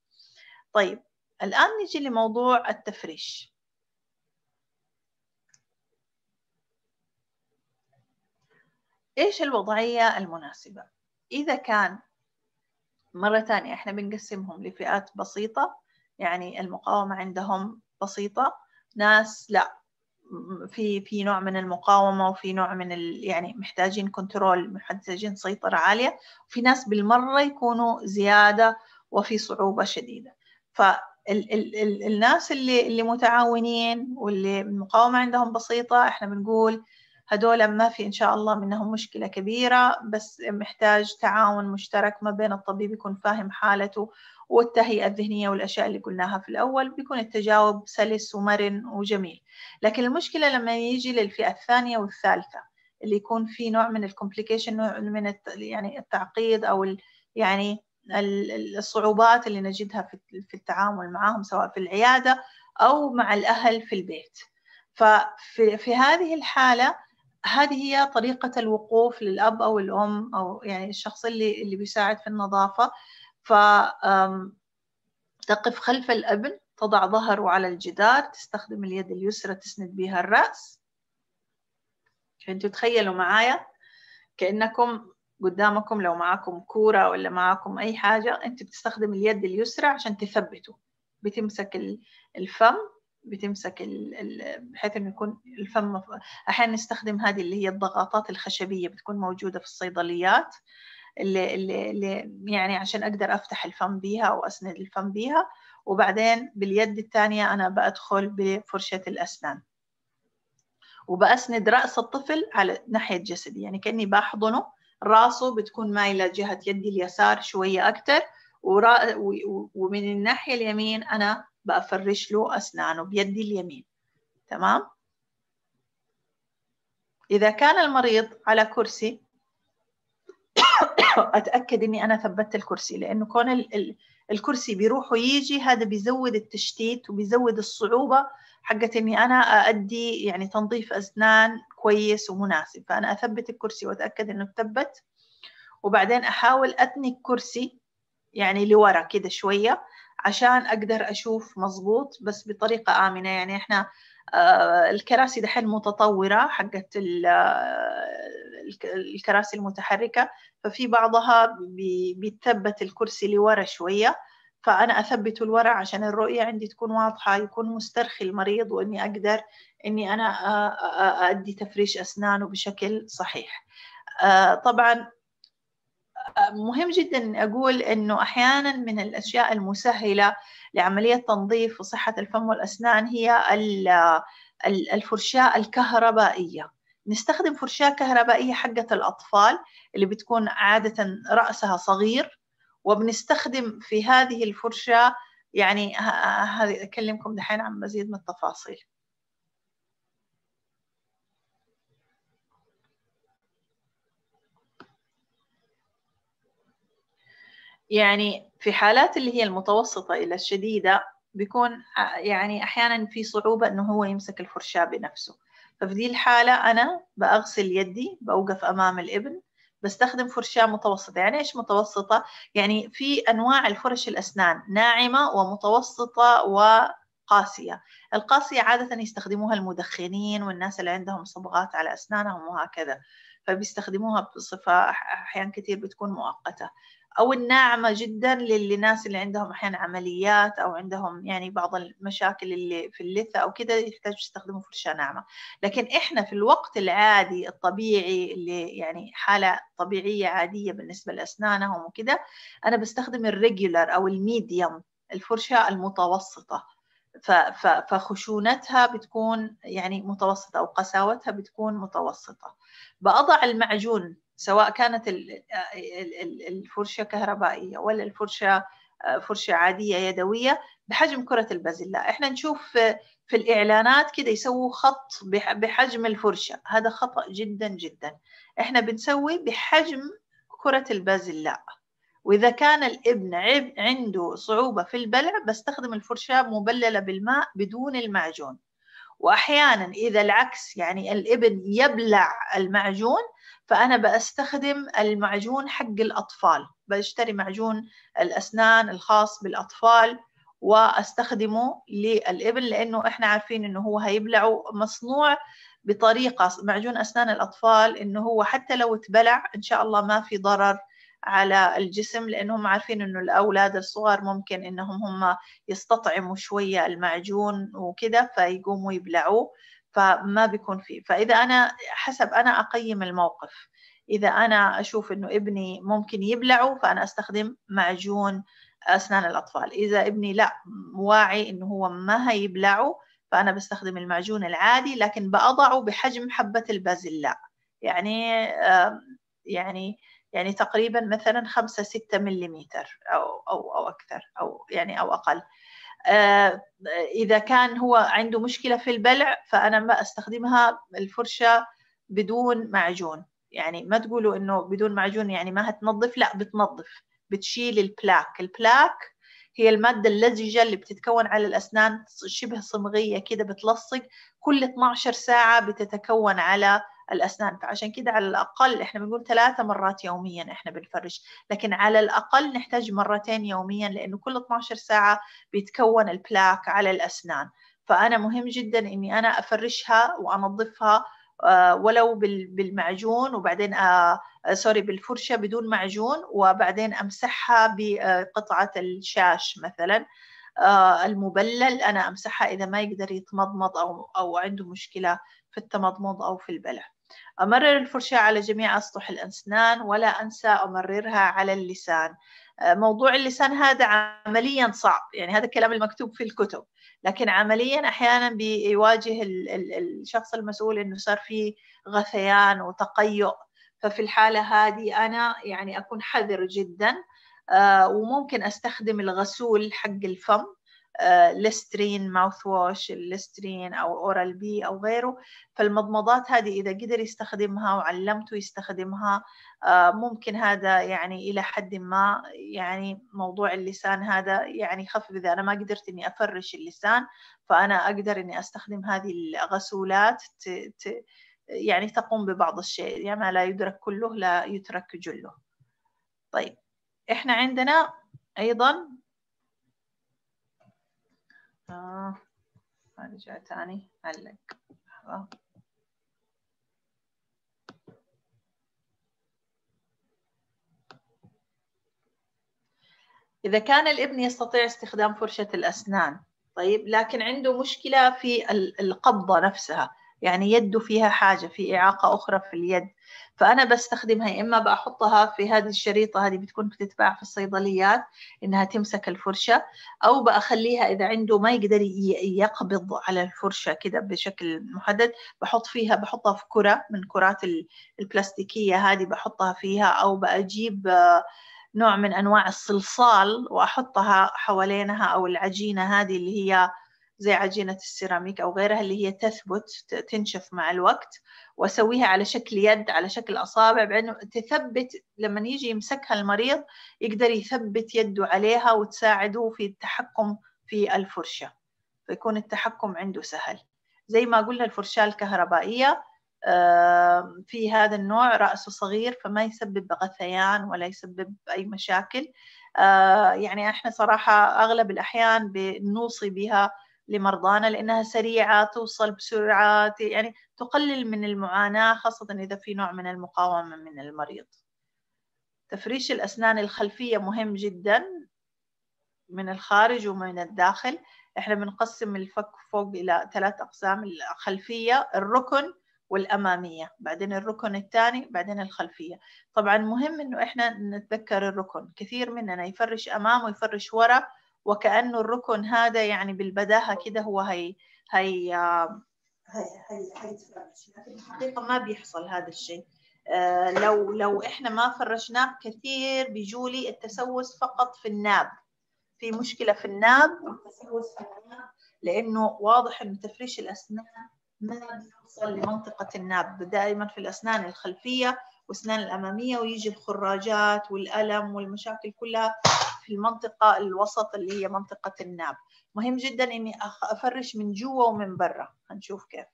طيب الآن نجي لموضوع التفريش إيش الوضعية المناسبة؟ إذا كان مرة ثانية إحنا بنقسمهم لفئات بسيطة يعني المقاومة عندهم بسيطة ناس لا في في نوع من المقاومة وفي نوع من ال يعني محتاجين كنترول محتاجين سيطرة عالية وفي ناس بالمرة يكونوا زيادة وفي صعوبة شديدة فالناس اللي اللي متعاونين واللي المقاومه عندهم بسيطه احنا بنقول هذول ما في إن شاء الله منهم مشكلة كبيرة بس محتاج تعاون مشترك ما بين الطبيب يكون فاهم حالته والتهيئة الذهنية والأشياء اللي قلناها في الأول بيكون التجاوب سلس ومرن وجميل لكن المشكلة لما يجي للفئة الثانية والثالثة اللي يكون في نوع من الكومبليكيشن نوع من يعني التعقيد أو يعني الصعوبات اللي نجدها في التعامل معهم سواء في العيادة أو مع الأهل في البيت ففي في هذه الحالة هذه هي طريقة الوقوف للأب أو الأم أو يعني الشخص اللي اللي بيساعد في النظافة فتقف خلف الابن تضع ظهره على الجدار تستخدم اليد اليسرى تسند بها الرأس انتوا تخيلوا معايا كأنكم قدامكم لو معاكم كورة ولا معاكم أي حاجة أنت بتستخدم اليد اليسرى عشان تثبته بتمسك الفم بتمسك بحيث انه يكون الفم احيانا نستخدم هذه اللي هي الضغطات الخشبيه بتكون موجوده في الصيدليات اللي, اللي يعني عشان اقدر افتح الفم بيها او اسند الفم بيها وبعدين باليد الثانيه انا بدخل بفرشه الاسنان وبأسند رأس الطفل على ناحية جسدي يعني كأني بحضنه راسه بتكون مايلة جهة يدي اليسار شوية أكتر ورا... ومن الناحية اليمين أنا بفرش له أسنانه بيدي اليمين تمام؟ إذا كان المريض على كرسي أتأكد إني أنا ثبت الكرسي لأنه كون ال... الكرسي بيروح ويجي هذا بيزود التشتيت وبيزود الصعوبة حقت اني انا ادي يعني تنظيف اسنان كويس ومناسب فانا اثبت الكرسي واتاكد انه ثبت وبعدين احاول اثني الكرسي يعني لورا كده شويه عشان اقدر اشوف مظبوط بس بطريقه امنه يعني احنا آه، الكراسي دحين متطوره حقت آه، الكراسي المتحركه ففي بعضها بيتثبت الكرسي لورا شويه فأنا أثبت الورع عشان الرؤية عندي تكون واضحة يكون مسترخي المريض وإني أقدر إني أنا أدي تفريش أسنانه بشكل صحيح طبعا مهم جدا أقول أنه أحيانا من الأشياء المسهلة لعملية تنظيف وصحة الفم والأسنان هي الفرشاة الكهربائية نستخدم فرشاة كهربائية حقة الأطفال اللي بتكون عادة رأسها صغير وبنستخدم في هذه الفرشة يعني هذه أكلمكم دحين عن مزيد من التفاصيل يعني في حالات اللي هي المتوسطة إلى الشديدة بيكون يعني أحيانا في صعوبة إنه هو يمسك الفرشاة بنفسه ففي دي الحالة أنا بأغسل يدي بأوقف أمام الإبن بستخدم فرشاة متوسطة يعني إيش متوسطة؟ يعني في أنواع الفرش الأسنان ناعمة ومتوسطة و قاسية القاسية عادة يستخدموها المدخنين والناس اللي عندهم صبغات على أسنانهم وهكذا فبيستخدموها بصفة أحيان كثير بتكون مؤقتة او الناعمه جدا للناس اللي عندهم احيانا عمليات او عندهم يعني بعض المشاكل اللي في اللثه او كذا يحتاج يستخدموا فرشاه ناعمه لكن احنا في الوقت العادي الطبيعي اللي يعني حاله طبيعيه عاديه بالنسبه لاسنانهم وكذا انا بستخدم الريجولار او الميديوم الفرشاه المتوسطه فخشونتها بتكون يعني متوسطه او قساوتها بتكون متوسطه بأضع المعجون سواء كانت الفرشة كهربائية ولا الفرشة آه، فرشة عادية يدوية بحجم كرة البازلاء احنا نشوف في الإعلانات كده يسووا خط بحجم الفرشة هذا خطأ جدا جدا احنا بنسوي بحجم كرة البازلاء وإذا كان الابن عنده صعوبة في البلع بستخدم الفرشة مبللة بالماء بدون المعجون وأحيانا إذا العكس يعني الابن يبلع المعجون فأنا بستخدم المعجون حق الأطفال بشتري معجون الأسنان الخاص بالأطفال واستخدمه للابل لانه احنا عارفين انه هو هيبلعه مصنوع بطريقه معجون اسنان الاطفال انه هو حتى لو اتبلع ان شاء الله ما في ضرر على الجسم لانهم عارفين انه الاولاد الصغار ممكن انهم هم يستطعموا شويه المعجون وكذا فيقوموا يبلعوه فما بيكون فيه فإذا أنا حسب أنا أقيم الموقف إذا أنا أشوف إنه ابني ممكن يبلعه فأنا أستخدم معجون أسنان الأطفال إذا ابني لا واعي إنه هو ما هيبلعه فأنا بستخدم المعجون العادي لكن بأضعه بحجم حبة البازلاء يعني يعني يعني تقريبا مثلا 5 6 ملم أو أو أو أكثر أو يعني أو أقل آه، إذا كان هو عنده مشكلة في البلع فأنا ما أستخدمها الفرشة بدون معجون يعني ما تقولوا إنه بدون معجون يعني ما هتنظف لا بتنظف بتشيل البلاك البلاك هي المادة اللزجة اللي بتتكون على الأسنان شبه صمغية كده بتلصق كل 12 ساعة بتتكون على الأسنان فعشان كده على الأقل إحنا بنقول ثلاثة مرات يوميا إحنا بنفرش لكن على الأقل نحتاج مرتين يوميا لأنه كل 12 ساعة بيتكون البلاك على الأسنان فأنا مهم جدا إني أنا أفرشها وأنظفها آه، ولو بالمعجون وبعدين سوري آه، آه، بالفرشة بدون معجون وبعدين أمسحها بقطعة الشاش مثلا المبلل أنا أمسحها إذا ما يقدر يتمضمض أو أو عنده مشكلة في التمضمض أو في البلع أمرر الفرشاة على جميع أسطح الأسنان ولا أنسى أمررها على اللسان آه، موضوع اللسان هذا عمليا صعب يعني هذا الكلام المكتوب في الكتب لكن عمليا أحيانا بيواجه الشخص المسؤول أنه صار في غثيان وتقيؤ ففي الحالة هذه أنا يعني أكون حذر جدا آه، وممكن أستخدم الغسول حق الفم لسترين ماوث واش الليسترين او اورال بي او غيره فالمضمضات هذه اذا قدر يستخدمها وعلمته يستخدمها آه، ممكن هذا يعني الى حد ما يعني موضوع اللسان هذا يعني خفف اذا انا ما قدرت اني افرش اللسان فانا اقدر اني استخدم هذه الغسولات ت ت يعني تقوم ببعض الشيء يعني ما لا يدرك كله لا يترك جله طيب احنا عندنا ايضا آه. ارجع تاني علق لحظة إذا كان الابن يستطيع استخدام فرشة الأسنان طيب لكن عنده مشكلة في القبضة نفسها يعني يده فيها حاجة في إعاقة أخرى في اليد فأنا بستخدمها يا إما بحطها في هذه الشريطة هذه بتكون بتتباع في الصيدليات إنها تمسك الفرشة أو بخليها إذا عنده ما يقدر يقبض على الفرشة كده بشكل محدد بحط فيها بحطها في كرة من كرات البلاستيكية هذه بحطها فيها أو بأجيب آه، نوع من أنواع الصلصال وأحطها حوالينها أو العجينة هذه اللي هي زي عجينة السيراميك أو غيرها اللي هي تثبت تنشف مع الوقت وأسويها على شكل يد على شكل أصابع بعدين تثبت لما يجي يمسكها المريض يقدر يثبت يده عليها وتساعده في التحكم في الفرشة فيكون التحكم عنده سهل زي ما قلنا الفرشاة الكهربائية في هذا النوع رأسه صغير فما يسبب غثيان ولا يسبب أي مشاكل آه، يعني احنا صراحة أغلب الأحيان بنوصي بها لمرضانا لأنها سريعة توصل بسرعة يعني تقلل من المعاناة خاصة إذا في نوع من المقاومة من المريض تفريش الأسنان الخلفية مهم جدا من الخارج ومن الداخل احنا بنقسم الفك فوق إلى ثلاث أقسام الخلفية الركن والأمامية بعدين الركن الثاني بعدين الخلفية طبعا مهم إنه إحنا نتذكر الركن كثير مننا يفرش أمام ويفرش ورا وكأنه الركن هذا يعني بالبداهة كده هو هي هي هي هي الحقيقة ما بيحصل هذا الشيء آه، لو لو احنا ما فرشناه كثير بيجولي التسوس فقط في الناب في مشكلة في الناب التسوس في الناب لأنه واضح إنه تفريش الأسنان ما بيوصل لمنطقة الناب دائما في الأسنان الخلفية والأسنان الأمامية ويجي الخراجات والألم والمشاكل كلها في المنطقة الوسط اللي هي منطقة الناب مهم جدا إني أفرش من جوا ومن برا هنشوف كيف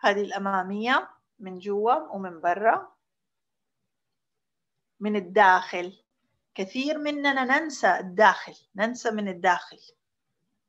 هذه الأمامية من جوا ومن برا من الداخل كثير مننا ننسى الداخل ننسى من الداخل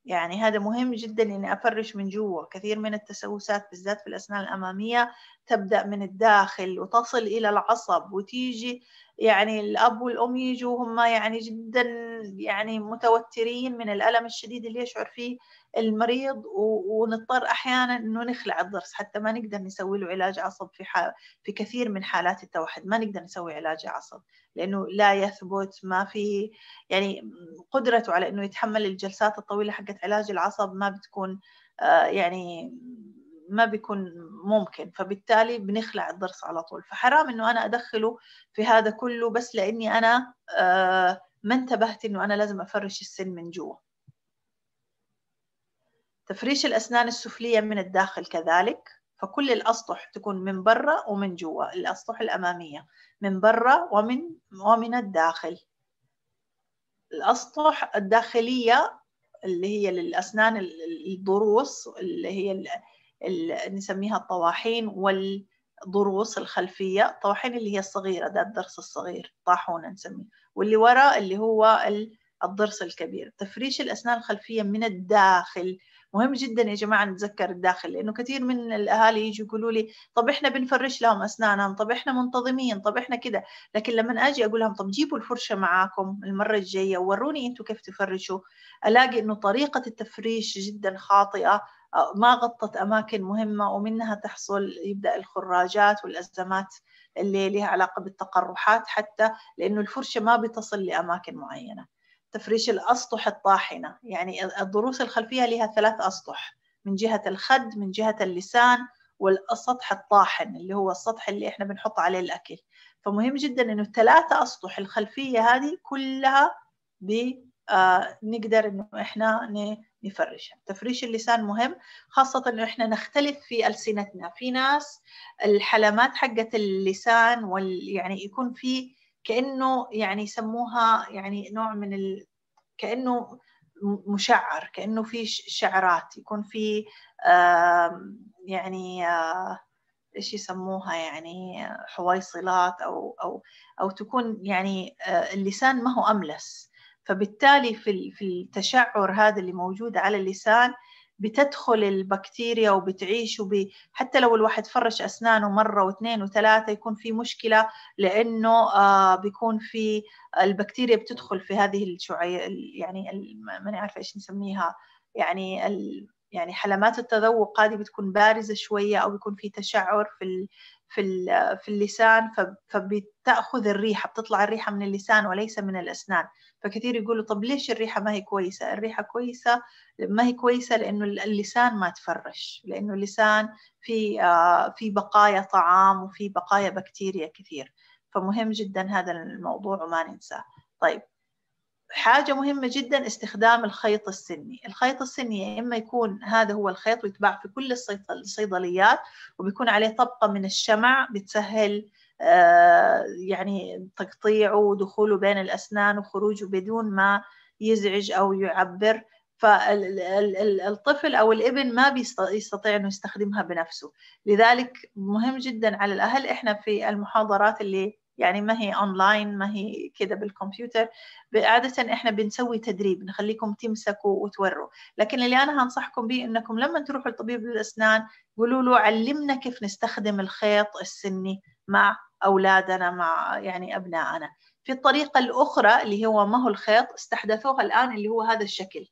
يعني هذا مهم جدا اني افرش من جوا كثير من التسوسات بالذات في الاسنان الاماميه تبدا من الداخل وتصل الى العصب وتيجي يعني الاب والام يجوا هم يعني جدا يعني متوترين من الألم الشديد اللي يشعر فيه المريض ونضطر أحيانا أنه نخلع الضرس حتى ما نقدر نسوي له علاج عصب في, حال في كثير من حالات التوحد ما نقدر نسوي علاج عصب لأنه لا يثبت ما في يعني قدرته على أنه يتحمل الجلسات الطويلة حقت علاج العصب ما بتكون آه، يعني ما بيكون ممكن فبالتالي بنخلع الضرس على طول فحرام انه انا ادخله في هذا كله بس لاني انا آه ما انتبهت انه انا لازم افرش السن من جوا تفريش الاسنان السفليه من الداخل كذلك فكل الاسطح تكون من برا ومن جوا الاسطح الاماميه من برا ومن ومن الداخل الاسطح الداخليه اللي هي للاسنان الضروس اللي هي اللي نسميها الطواحين وال ضروس الخلفية طواحين اللي هي الصغيرة ده الضرس الصغير طاحونة نسميه واللي وراء اللي هو الضرس الكبير تفريش الأسنان الخلفية من الداخل مهم جدا يا جماعة نتذكر الداخل لأنه كثير من الأهالي يجوا يقولوا لي طب إحنا بنفرش لهم أسنانهم طب إحنا منتظمين طب إحنا كده لكن لما أجي أقول لهم طب جيبوا الفرشة معاكم المرة الجاية وروني أنتوا كيف تفرشوا ألاقي إنه طريقة التفريش جدا خاطئة ما غطت أماكن مهمة ومنها تحصل يبدأ الخراجات والأزمات اللي لها علاقة بالتقرحات حتى لأنه الفرشة ما بتصل لأماكن معينة تفريش الأسطح الطاحنة يعني الضروس الخلفية لها ثلاث أسطح من جهة الخد من جهة اللسان والسطح الطاحن اللي هو السطح اللي احنا بنحط عليه الأكل فمهم جدا انه الثلاثة أسطح الخلفية هذه كلها ب آه نقدر انه احنا نفرشها تفريش اللسان مهم خاصة انه احنا نختلف في ألسنتنا في ناس الحلمات حقة اللسان وال يعني يكون في كأنه يعني يسموها يعني نوع من ال... كأنه مشعر كأنه في شعرات يكون في آه يعني آه ايش يسموها يعني حويصلات او او او تكون يعني آه، اللسان ما هو املس فبالتالي في في التشعر هذا اللي موجود على اللسان بتدخل البكتيريا وبتعيش وب... حتى لو الواحد فرش أسنانه مرة واثنين وثلاثة يكون في مشكلة لأنه آه بيكون في البكتيريا بتدخل في هذه الشعي يعني ال... ما عارفة إيش نسميها يعني يعني حلمات التذوق هذه بتكون بارزة شوية أو بيكون في تشعر في ال في ال في اللسان فبتأخذ الريحة بتطلع الريحة من اللسان وليس من الأسنان فكثير يقولوا طب ليش الريحة ما هي كويسة الريحة كويسة ما هي كويسة لأنه اللسان ما تفرش لأنه اللسان في آه، في بقايا طعام وفي بقايا بكتيريا كثير فمهم جدا هذا الموضوع وما ننساه طيب حاجة مهمة جدا استخدام الخيط السني الخيط السني يا إما يكون هذا هو الخيط ويتباع في كل الصيدليات وبيكون عليه طبقة من الشمع بتسهل آه، يعني تقطيعه ودخوله بين الأسنان وخروجه بدون ما يزعج أو يعبر فالطفل أو الابن ما بيستطيع أنه يستخدمها بنفسه لذلك مهم جدا على الأهل إحنا في المحاضرات اللي يعني ما هي اونلاين ما هي كده بالكمبيوتر عاده احنا بنسوي تدريب نخليكم تمسكوا وتوروا لكن اللي انا هنصحكم به انكم لما تروحوا لطبيب الاسنان قولوا له علمنا كيف نستخدم الخيط السني مع اولادنا مع يعني ابنائنا في الطريقه الاخرى اللي هو ما هو الخيط استحدثوها الان اللي هو هذا الشكل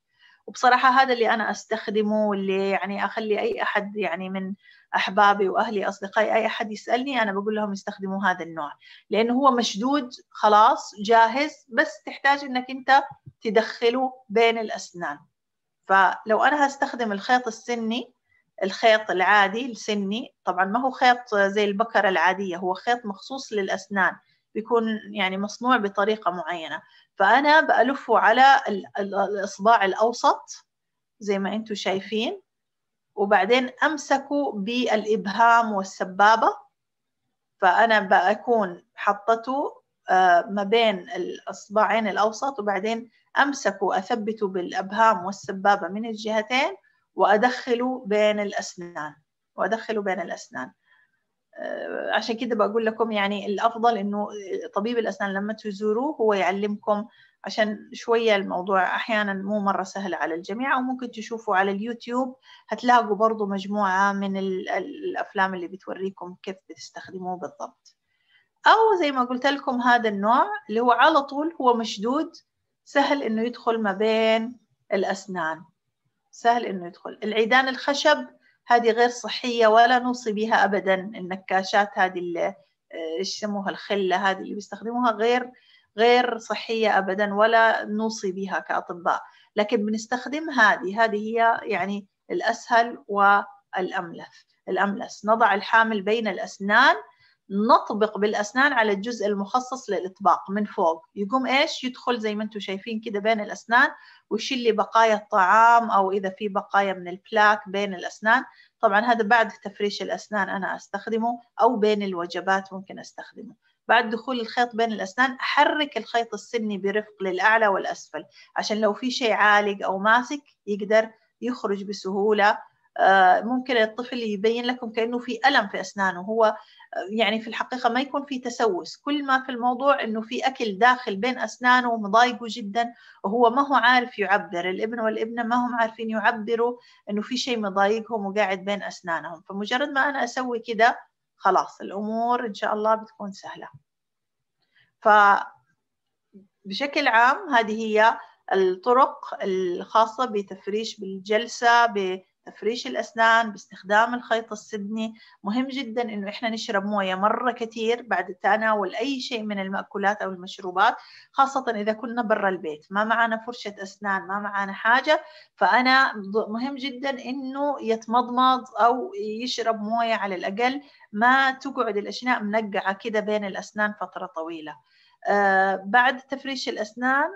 وبصراحه هذا اللي انا استخدمه واللي يعني اخلي اي احد يعني من احبابي واهلي اصدقائي اي احد يسالني انا بقول لهم يستخدموا هذا النوع لانه هو مشدود خلاص جاهز بس تحتاج انك انت تدخله بين الاسنان فلو انا هستخدم الخيط السني الخيط العادي السني طبعا ما هو خيط زي البكرة العادية هو خيط مخصوص للأسنان بيكون يعني مصنوع بطريقة معينة فأنا بألفه على الإصبع الأوسط زي ما أنتم شايفين وبعدين أمسكه بالإبهام والسبابة فأنا بكون حطته آه، ما بين الإصبعين الأوسط وبعدين أمسكه وأثبته بالأبهام والسبابة من الجهتين وأدخله بين الأسنان وأدخله بين الأسنان آه، عشان كده بقول لكم يعني الافضل انه طبيب الاسنان لما تزوروه هو يعلمكم عشان شويه الموضوع احيانا مو مره سهل على الجميع او ممكن تشوفوا على اليوتيوب هتلاقوا برضو مجموعه من الافلام اللي بتوريكم كيف بتستخدموه بالضبط او زي ما قلت لكم هذا النوع اللي هو على طول هو مشدود سهل انه يدخل ما بين الاسنان سهل انه يدخل العيدان الخشب هذه غير صحية ولا نوصي بها أبدا النكاشات هذه اللي آه، يسموها الخلة هذه اللي بيستخدموها غير غير صحية أبدا ولا نوصي بها كأطباء لكن بنستخدم هذه هذه هي يعني الأسهل والأملس الأملس نضع الحامل بين الأسنان نطبق بالأسنان على الجزء المخصص للإطباق من فوق يقوم إيش يدخل زي ما أنتم شايفين كده بين الأسنان ويشيل لي بقايا الطعام أو إذا في بقايا من البلاك بين الأسنان طبعا هذا بعد تفريش الأسنان أنا أستخدمه أو بين الوجبات ممكن أستخدمه بعد دخول الخيط بين الأسنان أحرك الخيط السني برفق للأعلى والأسفل عشان لو في شيء عالق أو ماسك يقدر يخرج بسهولة آه، ممكن الطفل يبين لكم كأنه في ألم في أسنانه هو يعني في الحقيقة ما يكون في تسوس كل ما في الموضوع أنه في أكل داخل بين أسنانه ومضايقه جدا وهو ما هو عارف يعبر الابن والابنة ما هم عارفين يعبروا أنه في شيء مضايقهم وقاعد بين أسنانهم فمجرد ما أنا أسوي كده خلاص الأمور إن شاء الله بتكون سهلة ف بشكل عام هذه هي الطرق الخاصة بتفريش بالجلسة تفريش الأسنان باستخدام الخيط السدني مهم جدا إنه إحنا نشرب موية مرة كثير بعد تناول أي شيء من المأكولات أو المشروبات خاصة إذا كنا برا البيت ما معنا فرشة أسنان ما معنا حاجة فأنا مهم جدا إنه يتمضمض أو يشرب موية على الأقل ما تقعد الأشياء منقعة كده بين الأسنان فترة طويلة آه بعد تفريش الأسنان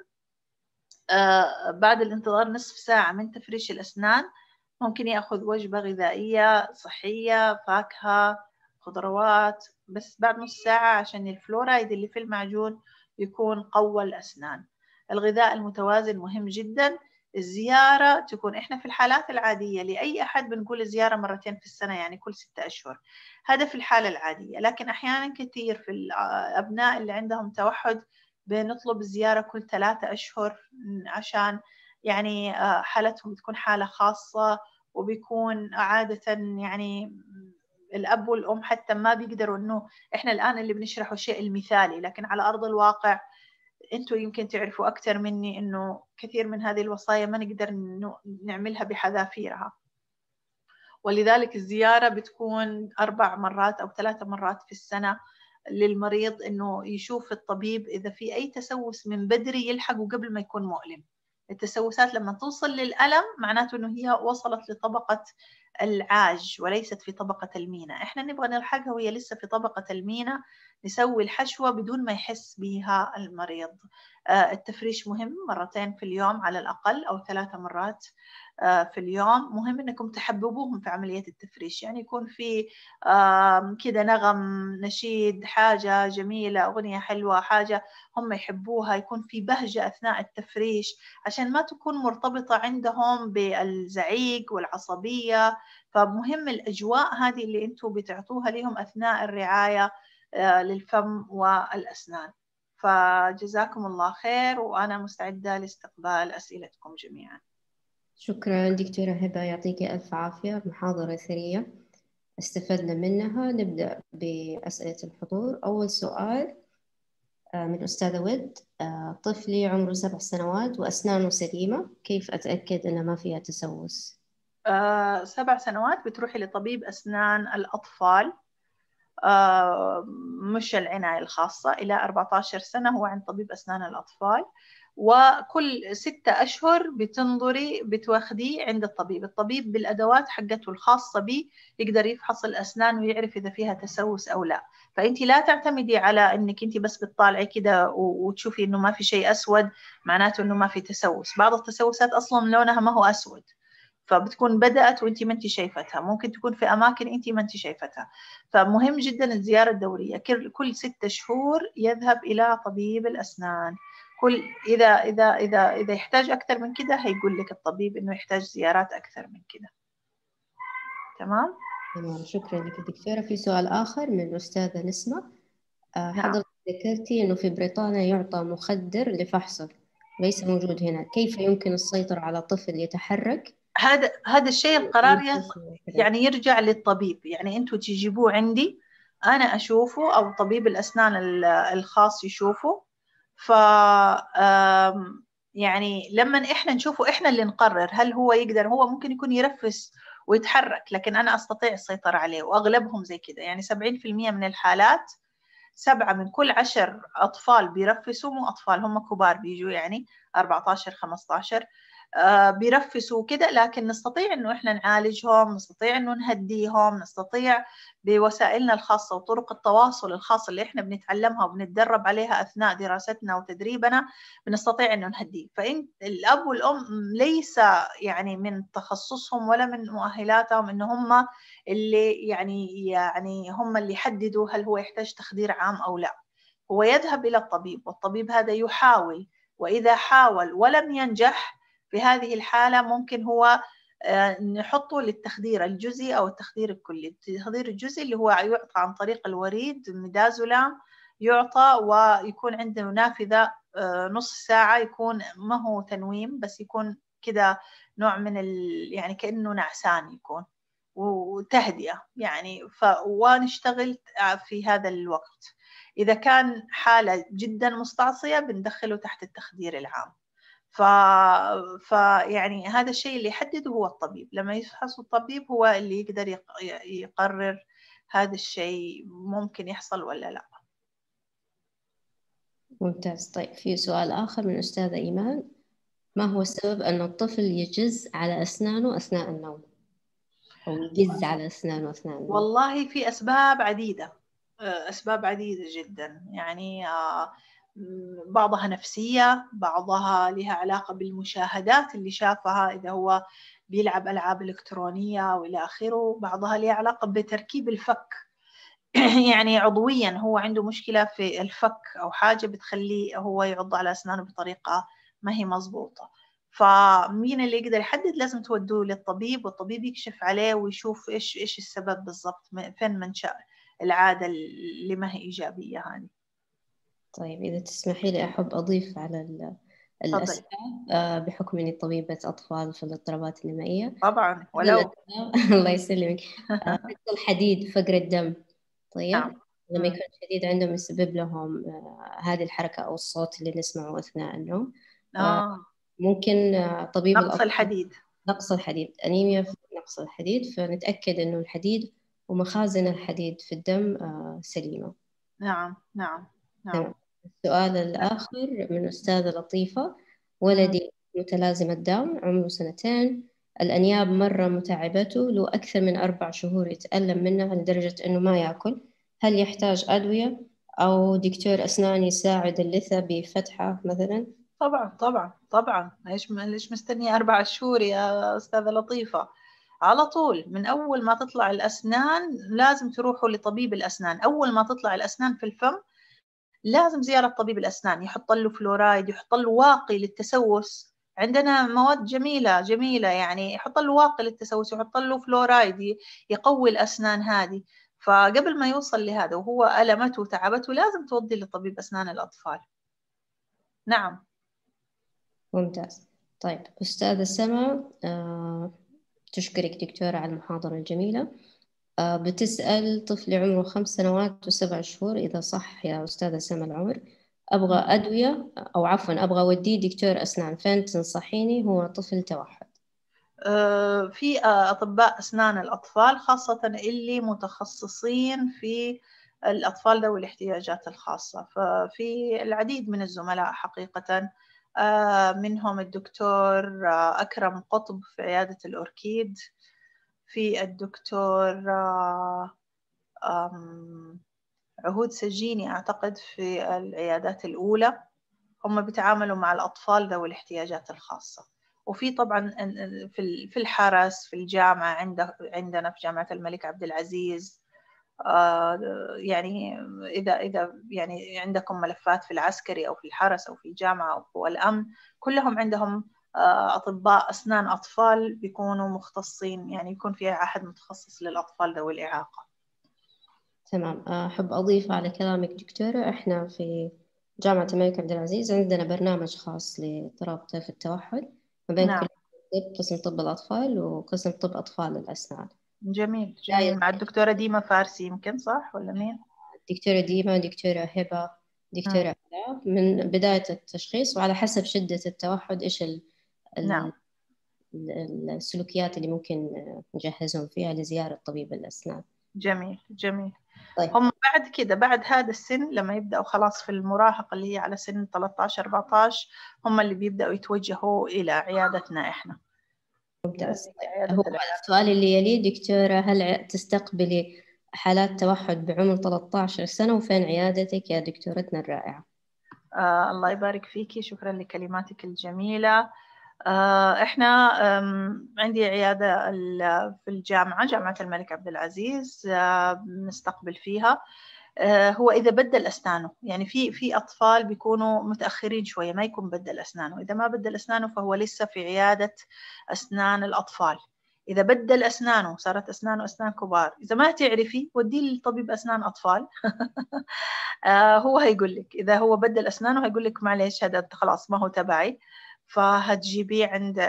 آه بعد الانتظار نصف ساعة من تفريش الأسنان ممكن ياخذ وجبه غذائيه صحيه فاكهه خضروات بس بعد نص ساعه عشان الفلورايد اللي في المعجون يكون قوى الاسنان الغذاء المتوازن مهم جدا الزيارة تكون إحنا في الحالات العادية لأي أحد بنقول الزيارة مرتين في السنة يعني كل ستة أشهر هذا في الحالة العادية لكن أحيانا كثير في الأبناء اللي عندهم توحد بنطلب الزيارة كل ثلاثة أشهر عشان يعني آه، حالتهم بتكون حالة خاصة وبيكون عادة يعني الأب والأم حتى ما بيقدروا إنه إحنا الآن اللي بنشرحه شيء المثالي لكن على أرض الواقع أنتوا يمكن تعرفوا أكثر مني إنه كثير من هذه الوصايا ما نقدر نعملها بحذافيرها ولذلك الزيارة بتكون أربع مرات أو ثلاثة مرات في السنة للمريض إنه يشوف الطبيب إذا في أي تسوس من بدري يلحقه قبل ما يكون مؤلم التسوسات لما توصل للألم معناته أنه هي وصلت لطبقة العاج وليست في طبقة المينا إحنا نبغى نلحقها وهي لسه في طبقة المينا نسوي الحشوة بدون ما يحس بها المريض آه، التفريش مهم مرتين في اليوم على الأقل أو ثلاثة مرات آه، في اليوم مهم أنكم تحببوهم في عملية التفريش يعني يكون في كذا نغم نشيد حاجة جميلة أغنية حلوة حاجة هم يحبوها يكون في بهجة أثناء التفريش عشان ما تكون مرتبطة عندهم بالزعيق والعصبية فمهم الأجواء هذه اللي أنتم بتعطوها لهم أثناء الرعاية آه، للفم والأسنان فجزاكم الله خير وأنا مستعدة لاستقبال أسئلتكم جميعا شكرا دكتورة هبة يعطيك ألف عافية محاضرة ثرية استفدنا منها نبدأ بأسئلة الحضور أول سؤال آه، من أستاذة ود آه، طفلي عمره سبع سنوات وأسنانه سليمة كيف أتأكد أنه ما فيها تسوس؟ آه، سبع سنوات بتروحي لطبيب أسنان الأطفال مش العناية الخاصة إلى 14 سنة هو عند طبيب أسنان الأطفال وكل ستة أشهر بتنظري بتواخديه عند الطبيب الطبيب بالأدوات حقته الخاصة به يقدر يفحص الأسنان ويعرف إذا فيها تسوس أو لا فأنت لا تعتمدي على أنك أنت بس بتطالعي كده وتشوفي أنه ما في شيء أسود معناته أنه ما في تسوس بعض التسوسات أصلا لونها ما هو أسود فبتكون بدات وانت ما انت شايفتها ممكن تكون في اماكن انت ما انت شايفتها فمهم جدا الزياره الدوريه كل ستة شهور يذهب الى طبيب الاسنان كل اذا اذا اذا اذا يحتاج اكثر من كده هيقول لك الطبيب انه يحتاج زيارات اكثر من كده تمام تمام شكرا لك دكتوره في سؤال اخر من الاستاذه نسمه آه، نعم. حضرتك ذكرتي انه في بريطانيا يعطى مخدر لفحصه ليس موجود هنا كيف يمكن السيطره على طفل يتحرك هذا هذا الشيء إيه، القرار يعني يرجع للطبيب يعني انتم تجيبوه عندي انا اشوفه او طبيب الاسنان الخاص يشوفه ف يعني لما احنا نشوفه احنا اللي نقرر هل هو يقدر هو ممكن يكون يرفس ويتحرك لكن انا استطيع السيطره عليه واغلبهم زي كذا يعني 70% من الحالات سبعة من كل عشر أطفال بيرفسوا مو أطفال هم كبار بيجوا يعني 14 15 آه، بيرفسوا كده لكن نستطيع انه احنا نعالجهم نستطيع انه نهديهم نستطيع بوسائلنا الخاصه وطرق التواصل الخاصه اللي احنا بنتعلمها وبنتدرب عليها اثناء دراستنا وتدريبنا بنستطيع انه نهديه فان الاب والام ليس يعني من تخصصهم ولا من مؤهلاتهم ان هم اللي يعني يعني هم اللي يحددوا هل هو يحتاج تخدير عام او لا هو يذهب الى الطبيب والطبيب هذا يحاول واذا حاول ولم ينجح في هذه الحالة ممكن هو آه، نحطه للتخدير الجزئي أو التخدير الكلي التخدير الجزئي اللي هو يعطى عن طريق الوريد ميدازولام يعطى ويكون عندنا نافذة آه، نص ساعة يكون ما هو تنويم بس يكون كده نوع من ال... يعني كأنه نعسان يكون وتهدئة يعني ف... ونشتغل آه، في هذا الوقت إذا كان حالة جدا مستعصية بندخله تحت التخدير العام ف... يعني هذا الشيء اللي يحدده هو الطبيب لما يفحص الطبيب هو اللي يقدر يق... يقرر هذا الشيء ممكن يحصل ولا لا ممتاز طيب في سؤال آخر من أستاذة إيمان ما هو السبب أن الطفل يجز على أسنانه أثناء النوم أو يجز على أسنانه أثناء النوم والله في أسباب عديدة أسباب عديدة جدا يعني آه بعضها نفسية بعضها لها علاقة بالمشاهدات اللي شافها إذا هو بيلعب ألعاب إلكترونية وإلى آخره بعضها لها علاقة بتركيب الفك يعني عضويا هو عنده مشكلة في الفك أو حاجة بتخليه هو يعض على أسنانه بطريقة ما هي مظبوطة فمين اللي يقدر يحدد لازم تودوه للطبيب والطبيب يكشف عليه ويشوف إيش إيش السبب بالضبط فين منشأ العادة اللي ما هي إيجابية هذه يعني. طيب إذا تسمحي لي أحب أضيف على الأسباب آه، بحكم إني طبيبة أطفال في الاضطرابات النمائية طبعا ولو الله يسلمك آه، الحديد فقر الدم طيب نعم. لما يكون الحديد عندهم يسبب لهم آه، هذه الحركة أو الصوت اللي نسمعه أثناء النوم آه. ممكن طبيب نقص الحديد نقص الحديد أنيميا في نقص الحديد فنتأكد إنه الحديد ومخازن الحديد في الدم سليمة نعم نعم نعم, نعم. السؤال الآخر من أستاذة لطيفة ولدي متلازم داون عمره سنتين الأنياب مرة متعبته له أكثر من أربع شهور يتألم منها لدرجة إنه ما يأكل هل يحتاج أدوية أو دكتور أسنان يساعد اللثة بفتحة مثلا طبعا طبعا طبعا ليش ليش مستنية أربع شهور يا أستاذة لطيفة على طول من أول ما تطلع الأسنان لازم تروحوا لطبيب الأسنان أول ما تطلع الأسنان في الفم لازم زيارة طبيب الأسنان يحط له فلورايد يحط له واقي للتسوس عندنا مواد جميلة جميلة يعني يحط له واقي للتسوس يحط له فلورايد يقوي الأسنان هذه فقبل ما يوصل لهذا وهو ألمته وتعبته لازم تودي لطبيب أسنان الأطفال نعم ممتاز طيب أستاذة سما آه، تشكرك دكتورة على المحاضرة الجميلة آه، بتسأل طفلي عمره خمس سنوات وسبع شهور إذا صح يا أستاذة سما العمر أبغى أدوية أو عفوا أبغى أوديه دكتور أسنان فين تنصحيني هو طفل توحد آه، في آه، أطباء أسنان الأطفال خاصة اللي متخصصين في الأطفال ذوي الاحتياجات الخاصة ففي العديد من الزملاء حقيقة منهم الدكتور أكرم قطب في عيادة الأوركيد في الدكتور آه، عهود سجيني أعتقد في العيادات الأولى هم بيتعاملوا مع الأطفال ذوي الاحتياجات الخاصة وفي طبعا في الحرس في الجامعة عندنا في جامعة الملك عبد العزيز آه، يعني إذا إذا يعني عندكم ملفات في العسكري أو في الحرس أو في الجامعة أو الأمن كلهم عندهم آه، أطباء أسنان أطفال بيكونوا مختصين يعني يكون فيها أحد متخصص للأطفال ذوي الإعاقة تمام آه، أحب أضيف على كلامك دكتورة إحنا في جامعة الملك عبد العزيز عندنا برنامج خاص لاضطراب طيف التوحد ما بين نعم. طب قسم طب الأطفال وقسم طب أطفال الأسنان جميل جميل مع الدكتورة ديما فارسي يمكن صح ولا مين؟ دكتورة ديما دكتورة هبة نعم. دكتورة علاء من بداية التشخيص وعلى حسب شدة التوحد إيش ال... نعم السلوكيات اللي ممكن نجهزهم فيها لزيارة طبيب الأسنان جميل جميل طيب. هم بعد كده بعد هذا السن لما يبدأوا خلاص في المراهقة اللي هي على سن 13 14 هم اللي بيبدأوا يتوجهوا إلى عيادتنا إحنا ممتاز السؤال اللي يليه دكتورة هل تستقبلي حالات توحد بعمر 13 سنة وفين عيادتك يا دكتورتنا الرائعة؟ آه الله يبارك فيكي شكرا لكلماتك الجميلة آه، احنا عندي عياده في الجامعه جامعه الملك عبد العزيز بنستقبل آه، فيها آه، هو اذا بدل اسنانه يعني في في اطفال بيكونوا متاخرين شويه ما يكون بدل اسنانه اذا ما بدل اسنانه فهو لسه في عياده اسنان الاطفال إذا بدل أسنانه صارت أسنانه أسنان كبار إذا ما تعرفي وديه لطبيب أسنان أطفال هو هيقول لك إذا هو بدل أسنانه هيقول لك معلش هذا خلاص ما هو تبعي فهتجيبيه عند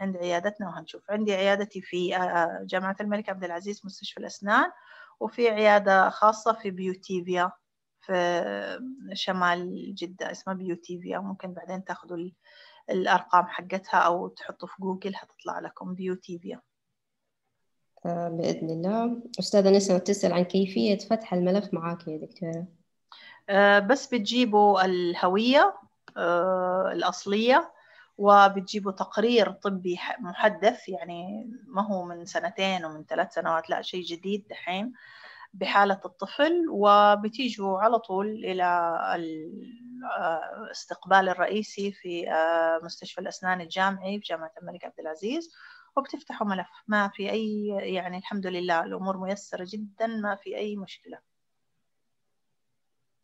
عند عيادتنا وهنشوف عندي عيادتي في آه، آه، جامعة الملك عبد العزيز مستشفى الأسنان وفي عيادة خاصة في بيوتيفيا في شمال جدة اسمها بيوتيفيا ممكن بعدين تاخذوا الأرقام حقتها أو تحطوا في جوجل هتطلع لكم بيوتيفيا آه، بإذن الله أستاذة نسمة تسأل عن كيفية فتح الملف معاك يا دكتورة بس بتجيبوا الهوية الأصلية وبتجيبوا تقرير طبي محدث يعني ما هو من سنتين ومن ثلاث سنوات لا شيء جديد دحين بحالة الطفل وبتيجوا على طول إلى الاستقبال آه، الرئيسي في آه، مستشفى الأسنان الجامعي في جامعة الملك عبد العزيز وبتفتحوا ملف ما في أي يعني الحمد لله الأمور ميسرة جدا ما في أي مشكلة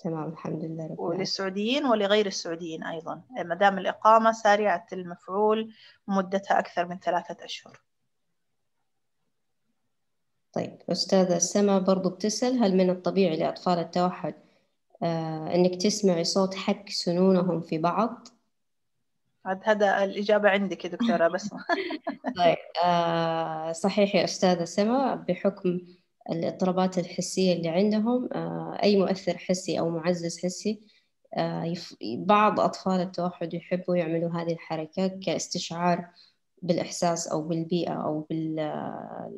تمام الحمد لله رب وللسعوديين ولغير السعوديين أيضا ما دام الإقامة سريعة المفعول مدتها أكثر من ثلاثة أشهر طيب أستاذة سما برضو بتسأل هل من الطبيعي لأطفال التوحد آه أنك تسمعي صوت حك سنونهم في بعض؟ عاد هذا الإجابة عندك يا دكتورة بسمة طيب آه صحيح يا أستاذة سما بحكم الاضطرابات الحسية اللي عندهم آه، أي مؤثر حسي أو معزز حسي آه، بعض أطفال التوحد يحبوا يعملوا هذه الحركة كاستشعار بالإحساس أو بالبيئة أو آه،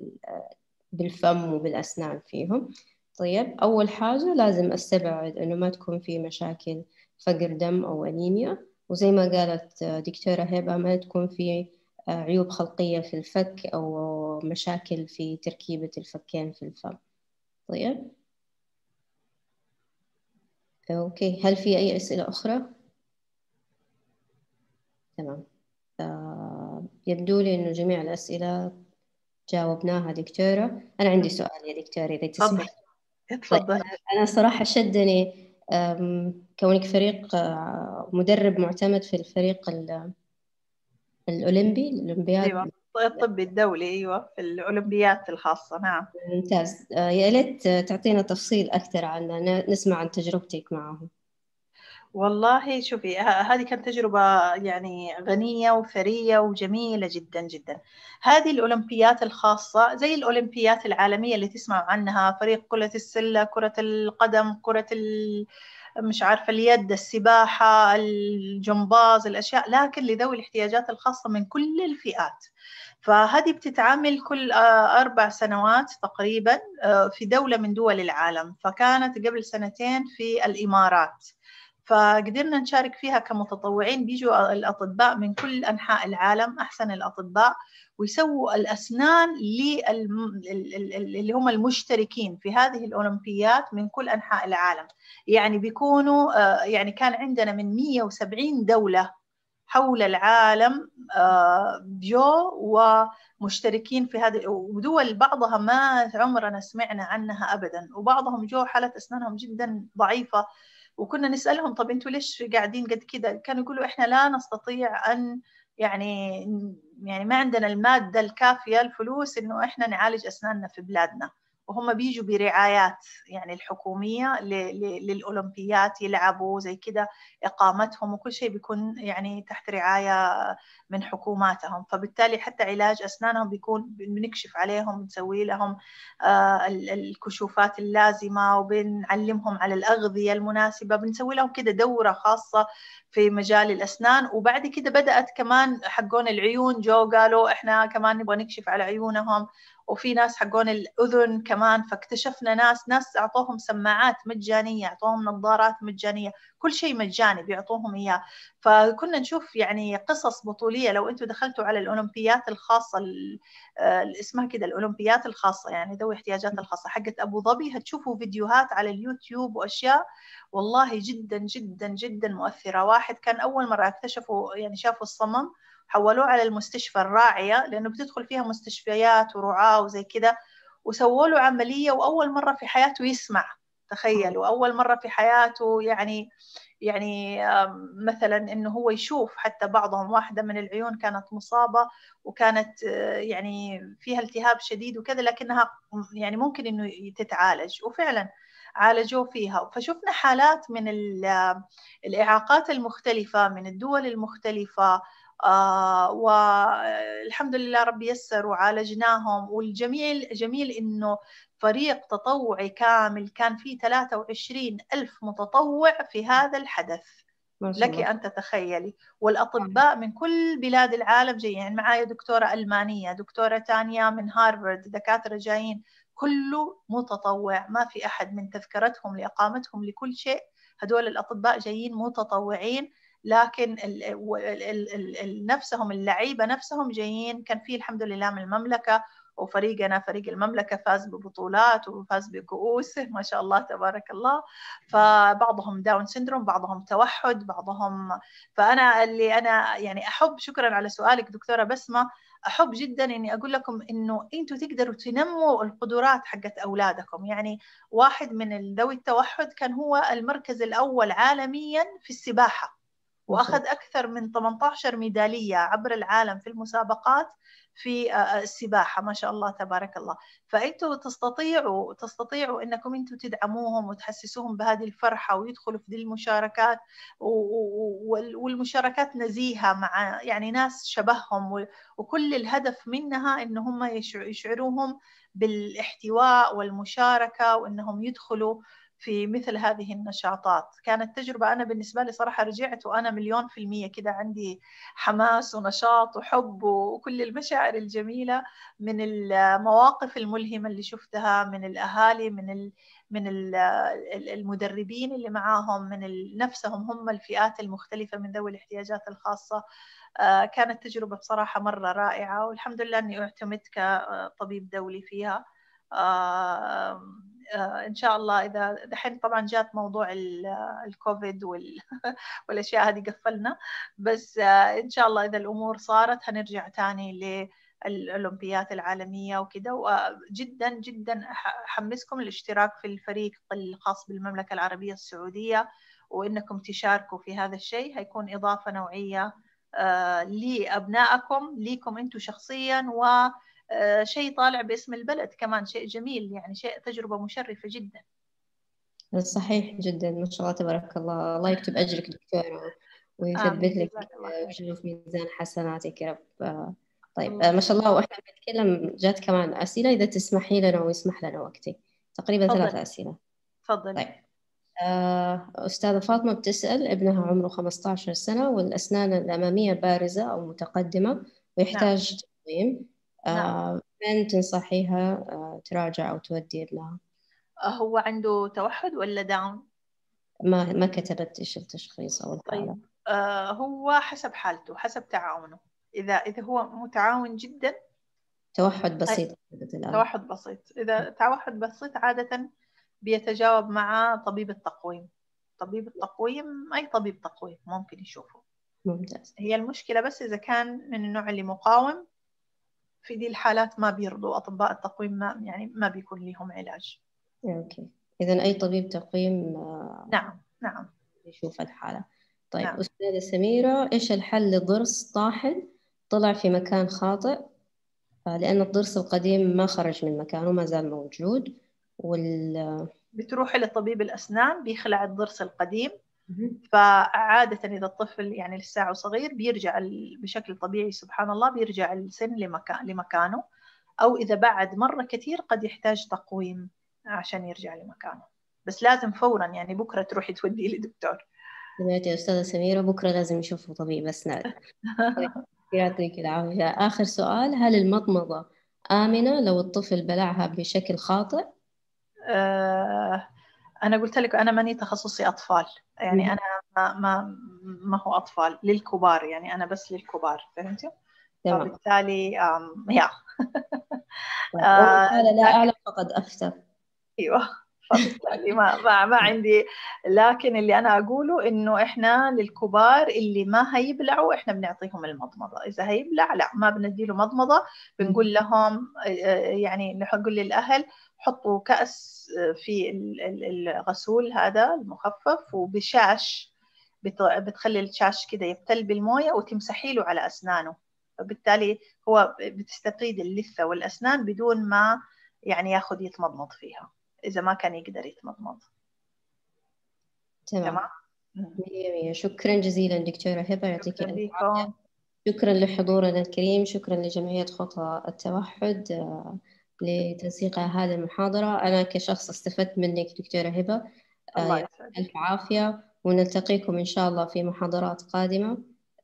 بالفم وبالأسنان فيهم طيب أول حاجة لازم أستبعد أنه ما تكون في مشاكل فقر دم أو أنيميا وزي ما قالت دكتورة هبة ما تكون في آه، عيوب خلقية في الفك أو مشاكل في تركيبة الفكين في الفم طيب أوكي هل في أي أسئلة أخرى؟ تمام آه يبدو لي أنه جميع الأسئلة جاوبناها دكتورة أنا عندي سؤال يا دكتورة إذا تسمح تفضل طيب، أنا صراحة شدني كونك فريق آه، مدرب معتمد في الفريق الأولمبي الأولمبياد أيوة الطب الدولي أيوة في الأولمبيات الخاصة نعم ممتاز آه، يا ليت تعطينا تفصيل أكثر عن نسمع عن تجربتك معهم والله شوفي هذه كانت تجربة يعني غنية وثرية وجميلة جدا جدا هذه الأولمبيات الخاصة زي الأولمبيات العالمية اللي تسمع عنها فريق كرة السلة كرة القدم كرة ال... مش عارفة اليد السباحة الجمباز الأشياء لكن لذوي الاحتياجات الخاصة من كل الفئات فهذه بتتعامل كل أربع سنوات تقريبا في دولة من دول العالم فكانت قبل سنتين في الإمارات فقدرنا نشارك فيها كمتطوعين بيجوا الأطباء من كل أنحاء العالم أحسن الأطباء ويسووا الأسنان اللي هم المشتركين في هذه الأولمبيات من كل أنحاء العالم يعني بيكونوا آه، يعني كان عندنا من 170 دولة حول العالم آه، جو ومشتركين في هذه ودول بعضها ما عمرنا سمعنا عنها ابدا وبعضهم جو حاله اسنانهم جدا ضعيفه وكنا نسالهم طب انتوا ليش قاعدين قد كذا كانوا يقولوا احنا لا نستطيع ان يعني يعني ما عندنا الماده الكافيه الفلوس انه احنا نعالج اسناننا في بلادنا آه وهم بيجوا برعايات يعني الحكومية للأولمبيات يلعبوا زي كده إقامتهم وكل شيء بيكون يعني تحت رعاية من حكوماتهم فبالتالي حتى علاج أسنانهم بيكون بنكشف عليهم بنسوي لهم آه، الكشوفات اللازمة وبنعلمهم على الأغذية المناسبة بنسوي لهم كده دورة خاصة في مجال الأسنان وبعد كده بدأت كمان حقون العيون جو قالوا إحنا كمان نبغى نكشف على عيونهم وفي ناس حقون الأذن كمان فاكتشفنا ناس ناس أعطوهم سماعات مجانية أعطوهم نظارات مجانية كل شيء مجاني بيعطوهم إياه فكنا نشوف يعني قصص بطولية لو أنتم دخلتوا على الأولمبيات الخاصة آه، اسمها كده الأولمبيات الخاصة يعني ذوي احتياجات الخاصة حقت أبو ظبي هتشوفوا فيديوهات على اليوتيوب وأشياء والله جدا جدا جدا مؤثرة واحد كان أول مرة اكتشفوا يعني شافوا الصمم حولوه على المستشفى الراعية لأنه بتدخل فيها مستشفيات ورعاة وزي كده وسووا له عملية وأول مرة في حياته يسمع تخيل وأول مرة في حياته يعني يعني مثلا إنه هو يشوف حتى بعضهم واحدة من العيون كانت مصابة وكانت آه، يعني فيها التهاب شديد وكذا لكنها يعني ممكن إنه تتعالج وفعلا عالجوه فيها فشفنا حالات من الإعاقات المختلفة من الدول المختلفة آه، والحمد لله رب يسر وعالجناهم والجميل جميل انه فريق تطوعي كامل كان فيه 23 ألف متطوع في هذا الحدث لك أن تتخيلي نعم. والأطباء من كل بلاد العالم جايين يعني معايا دكتورة ألمانية دكتورة تانية من هارفرد دكاترة جايين كله متطوع ما في أحد من تذكرتهم لإقامتهم لكل شيء هدول الأطباء جايين متطوعين لكن نفسهم اللعيبه نفسهم جايين كان في الحمد لله من المملكه وفريقنا فريق المملكة فاز ببطولات وفاز بكؤوس ما شاء الله تبارك الله فبعضهم داون سندروم بعضهم توحد بعضهم فأنا اللي أنا يعني أحب شكرا على سؤالك دكتورة بسمة أحب جدا إني أقول لكم إنه أنتوا تقدروا تنموا القدرات حقت أولادكم يعني واحد من ذوي التوحد كان هو المركز الأول عالميا في السباحة واخذ اكثر من 18 ميداليه عبر العالم في المسابقات في آه، آه، السباحه ما شاء الله تبارك الله فانتم تستطيعوا تستطيعوا انكم انتم تدعموهم وتحسسوهم بهذه الفرحه ويدخلوا في دي المشاركات والمشاركات نزيهه مع يعني ناس شبههم وكل الهدف منها ان هم يشعروهم بالاحتواء والمشاركه وانهم يدخلوا في مثل هذه النشاطات كانت تجربة أنا بالنسبة لي صراحة رجعت وأنا مليون في المية كده عندي حماس ونشاط وحب وكل المشاعر الجميلة من المواقف الملهمة اللي شفتها من الأهالي من ال من المدربين اللي معاهم من نفسهم هم الفئات المختلفة من ذوي الاحتياجات الخاصة آه، كانت تجربة بصراحة مرة رائعة والحمد لله أني اعتمدت كطبيب دولي فيها آه، ان شاء الله اذا دحين طبعا جات موضوع آه، الكوفيد والاشياء هذه قفلنا بس آه، ان شاء الله اذا الامور صارت هنرجع تاني ل الأولمبيات العالمية وكده وجدا جدا أحمسكم الاشتراك في الفريق الخاص بالمملكة العربية السعودية وإنكم تشاركوا في هذا الشيء هيكون إضافة نوعية لأبنائكم ليكم أنتم شخصيا و آه، شيء طالع باسم البلد كمان شيء جميل يعني شيء تجربة مشرفة جدا صحيح جدا ما شاء الله تبارك الله الله يكتب أجرك دكتورة ويثبت لك آه، في ميزان حسناتك يا رب آه، طيب ما شاء الله واحنا بنتكلم جات كمان اسئله اذا تسمحي لنا ويسمح لنا وقتي تقريبا ثلاث اسئله تفضلي طيب أستاذة فاطمة بتسأل ابنها عمره 15 سنة والأسنان الأمامية بارزة أو متقدمة نعم. ويحتاج نعم. تقويم نعم. آه، من تنصحيها آه، تراجع أو تودي لها آه، هو عنده توحد ولا داون؟ ما ما كتبت ايش التشخيص او الحاله طيب. آه هو حسب حالته حسب تعاونه اذا اذا هو متعاون جدا توحد بسيط توحد بسيط اذا نعم. توحد بسيط عاده بيتجاوب مع طبيب التقويم طبيب التقويم اي طبيب تقويم ممكن يشوفه ممتاز هي المشكله بس اذا كان من النوع اللي مقاوم في دي الحالات ما بيرضوا أطباء التقويم ما يعني ما بيكون لهم علاج أوكي إذا أي طبيب تقويم آه، نعم نعم يشوف الحالة طيب نعم. أستاذة سميرة إيش الحل لضرس طاحن طلع في مكان خاطئ آه، لأن الضرس القديم ما خرج من مكانه ما زال موجود وال بتروحي لطبيب الأسنان بيخلع الضرس القديم فعادة إذا الطفل يعني لساعه صغير بيرجع بشكل طبيعي سبحان الله بيرجع السن لمكان لمكانه أو إذا بعد مرة كثير قد يحتاج تقويم عشان يرجع لمكانه بس لازم فورا يعني بكرة تروحي توديه لدكتور سمعت يا أستاذة سميرة بكرة لازم يشوفوا طبيب أسنان يعطيك العافية آخر سؤال هل المضمضة آمنة لو الطفل بلعها بشكل خاطئ؟ آه انا قلت لك انا ماني تخصصي اطفال يعني انا ما ما, ما هو اطفال للكبار يعني انا بس للكبار فهمتي؟ فبالتالي يا طيب، انا لا آه، اعلم فقد افتى ايوه فبالتالي ما, ما ما عندي لكن اللي انا اقوله انه احنا للكبار اللي ما هيبلعوا احنا بنعطيهم المضمضه اذا هيبلع لا ما بندي له مضمضه بنقول لهم آه، يعني نقول للاهل حطوا كأس آه، في الغسول هذا المخفف وبشاش بتخلي الشاش كده يبتل بالمويه وتمسحي له على أسنانه فبالتالي هو بتستفيد اللثة والأسنان بدون ما يعني ياخذ يتمضمض فيها إذا ما كان يقدر يتمضمض تمام تمام شكرا جزيلا دكتورة هبة يعطيك العافية شكرا لحضورنا الكريم شكرا لجمعية خطى التوحد لتنسيق هذه المحاضرة أنا كشخص استفدت منك دكتورة هبة الله آه، ألف عافية ونلتقيكم إن شاء الله في محاضرات قادمة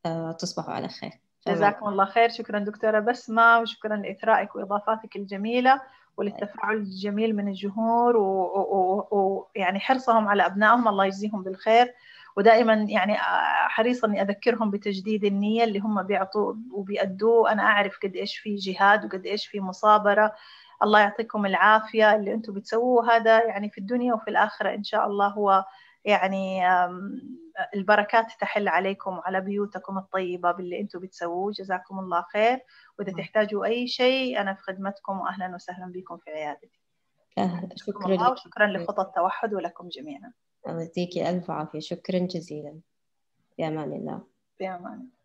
آه، تصبحوا على خير جزاكم الله خير شكرا دكتورة بسمة وشكرا لإثرائك وإضافاتك الجميلة وللتفاعل الجميل من الجمهور ويعني حرصهم على أبنائهم الله يجزيهم بالخير ودائما يعني آه، حريصه اني اذكرهم بتجديد النيه اللي هم بيعطوا وبيأدوه انا اعرف قد ايش في جهاد وقد ايش في مصابره الله يعطيكم العافية اللي أنتم بتسووه هذا يعني في الدنيا وفي الآخرة إن شاء الله هو يعني البركات تحل عليكم وعلى بيوتكم الطيبة باللي أنتم بتسووه جزاكم الله خير وإذا تحتاجوا أي شيء أنا في خدمتكم وأهلا وسهلا بكم في عيادتي أهلا شكرا لك وشكرا لخطى التوحد ولكم جميعا يعطيكي ألف عافية شكرا جزيلا بأمان الله بأمان الله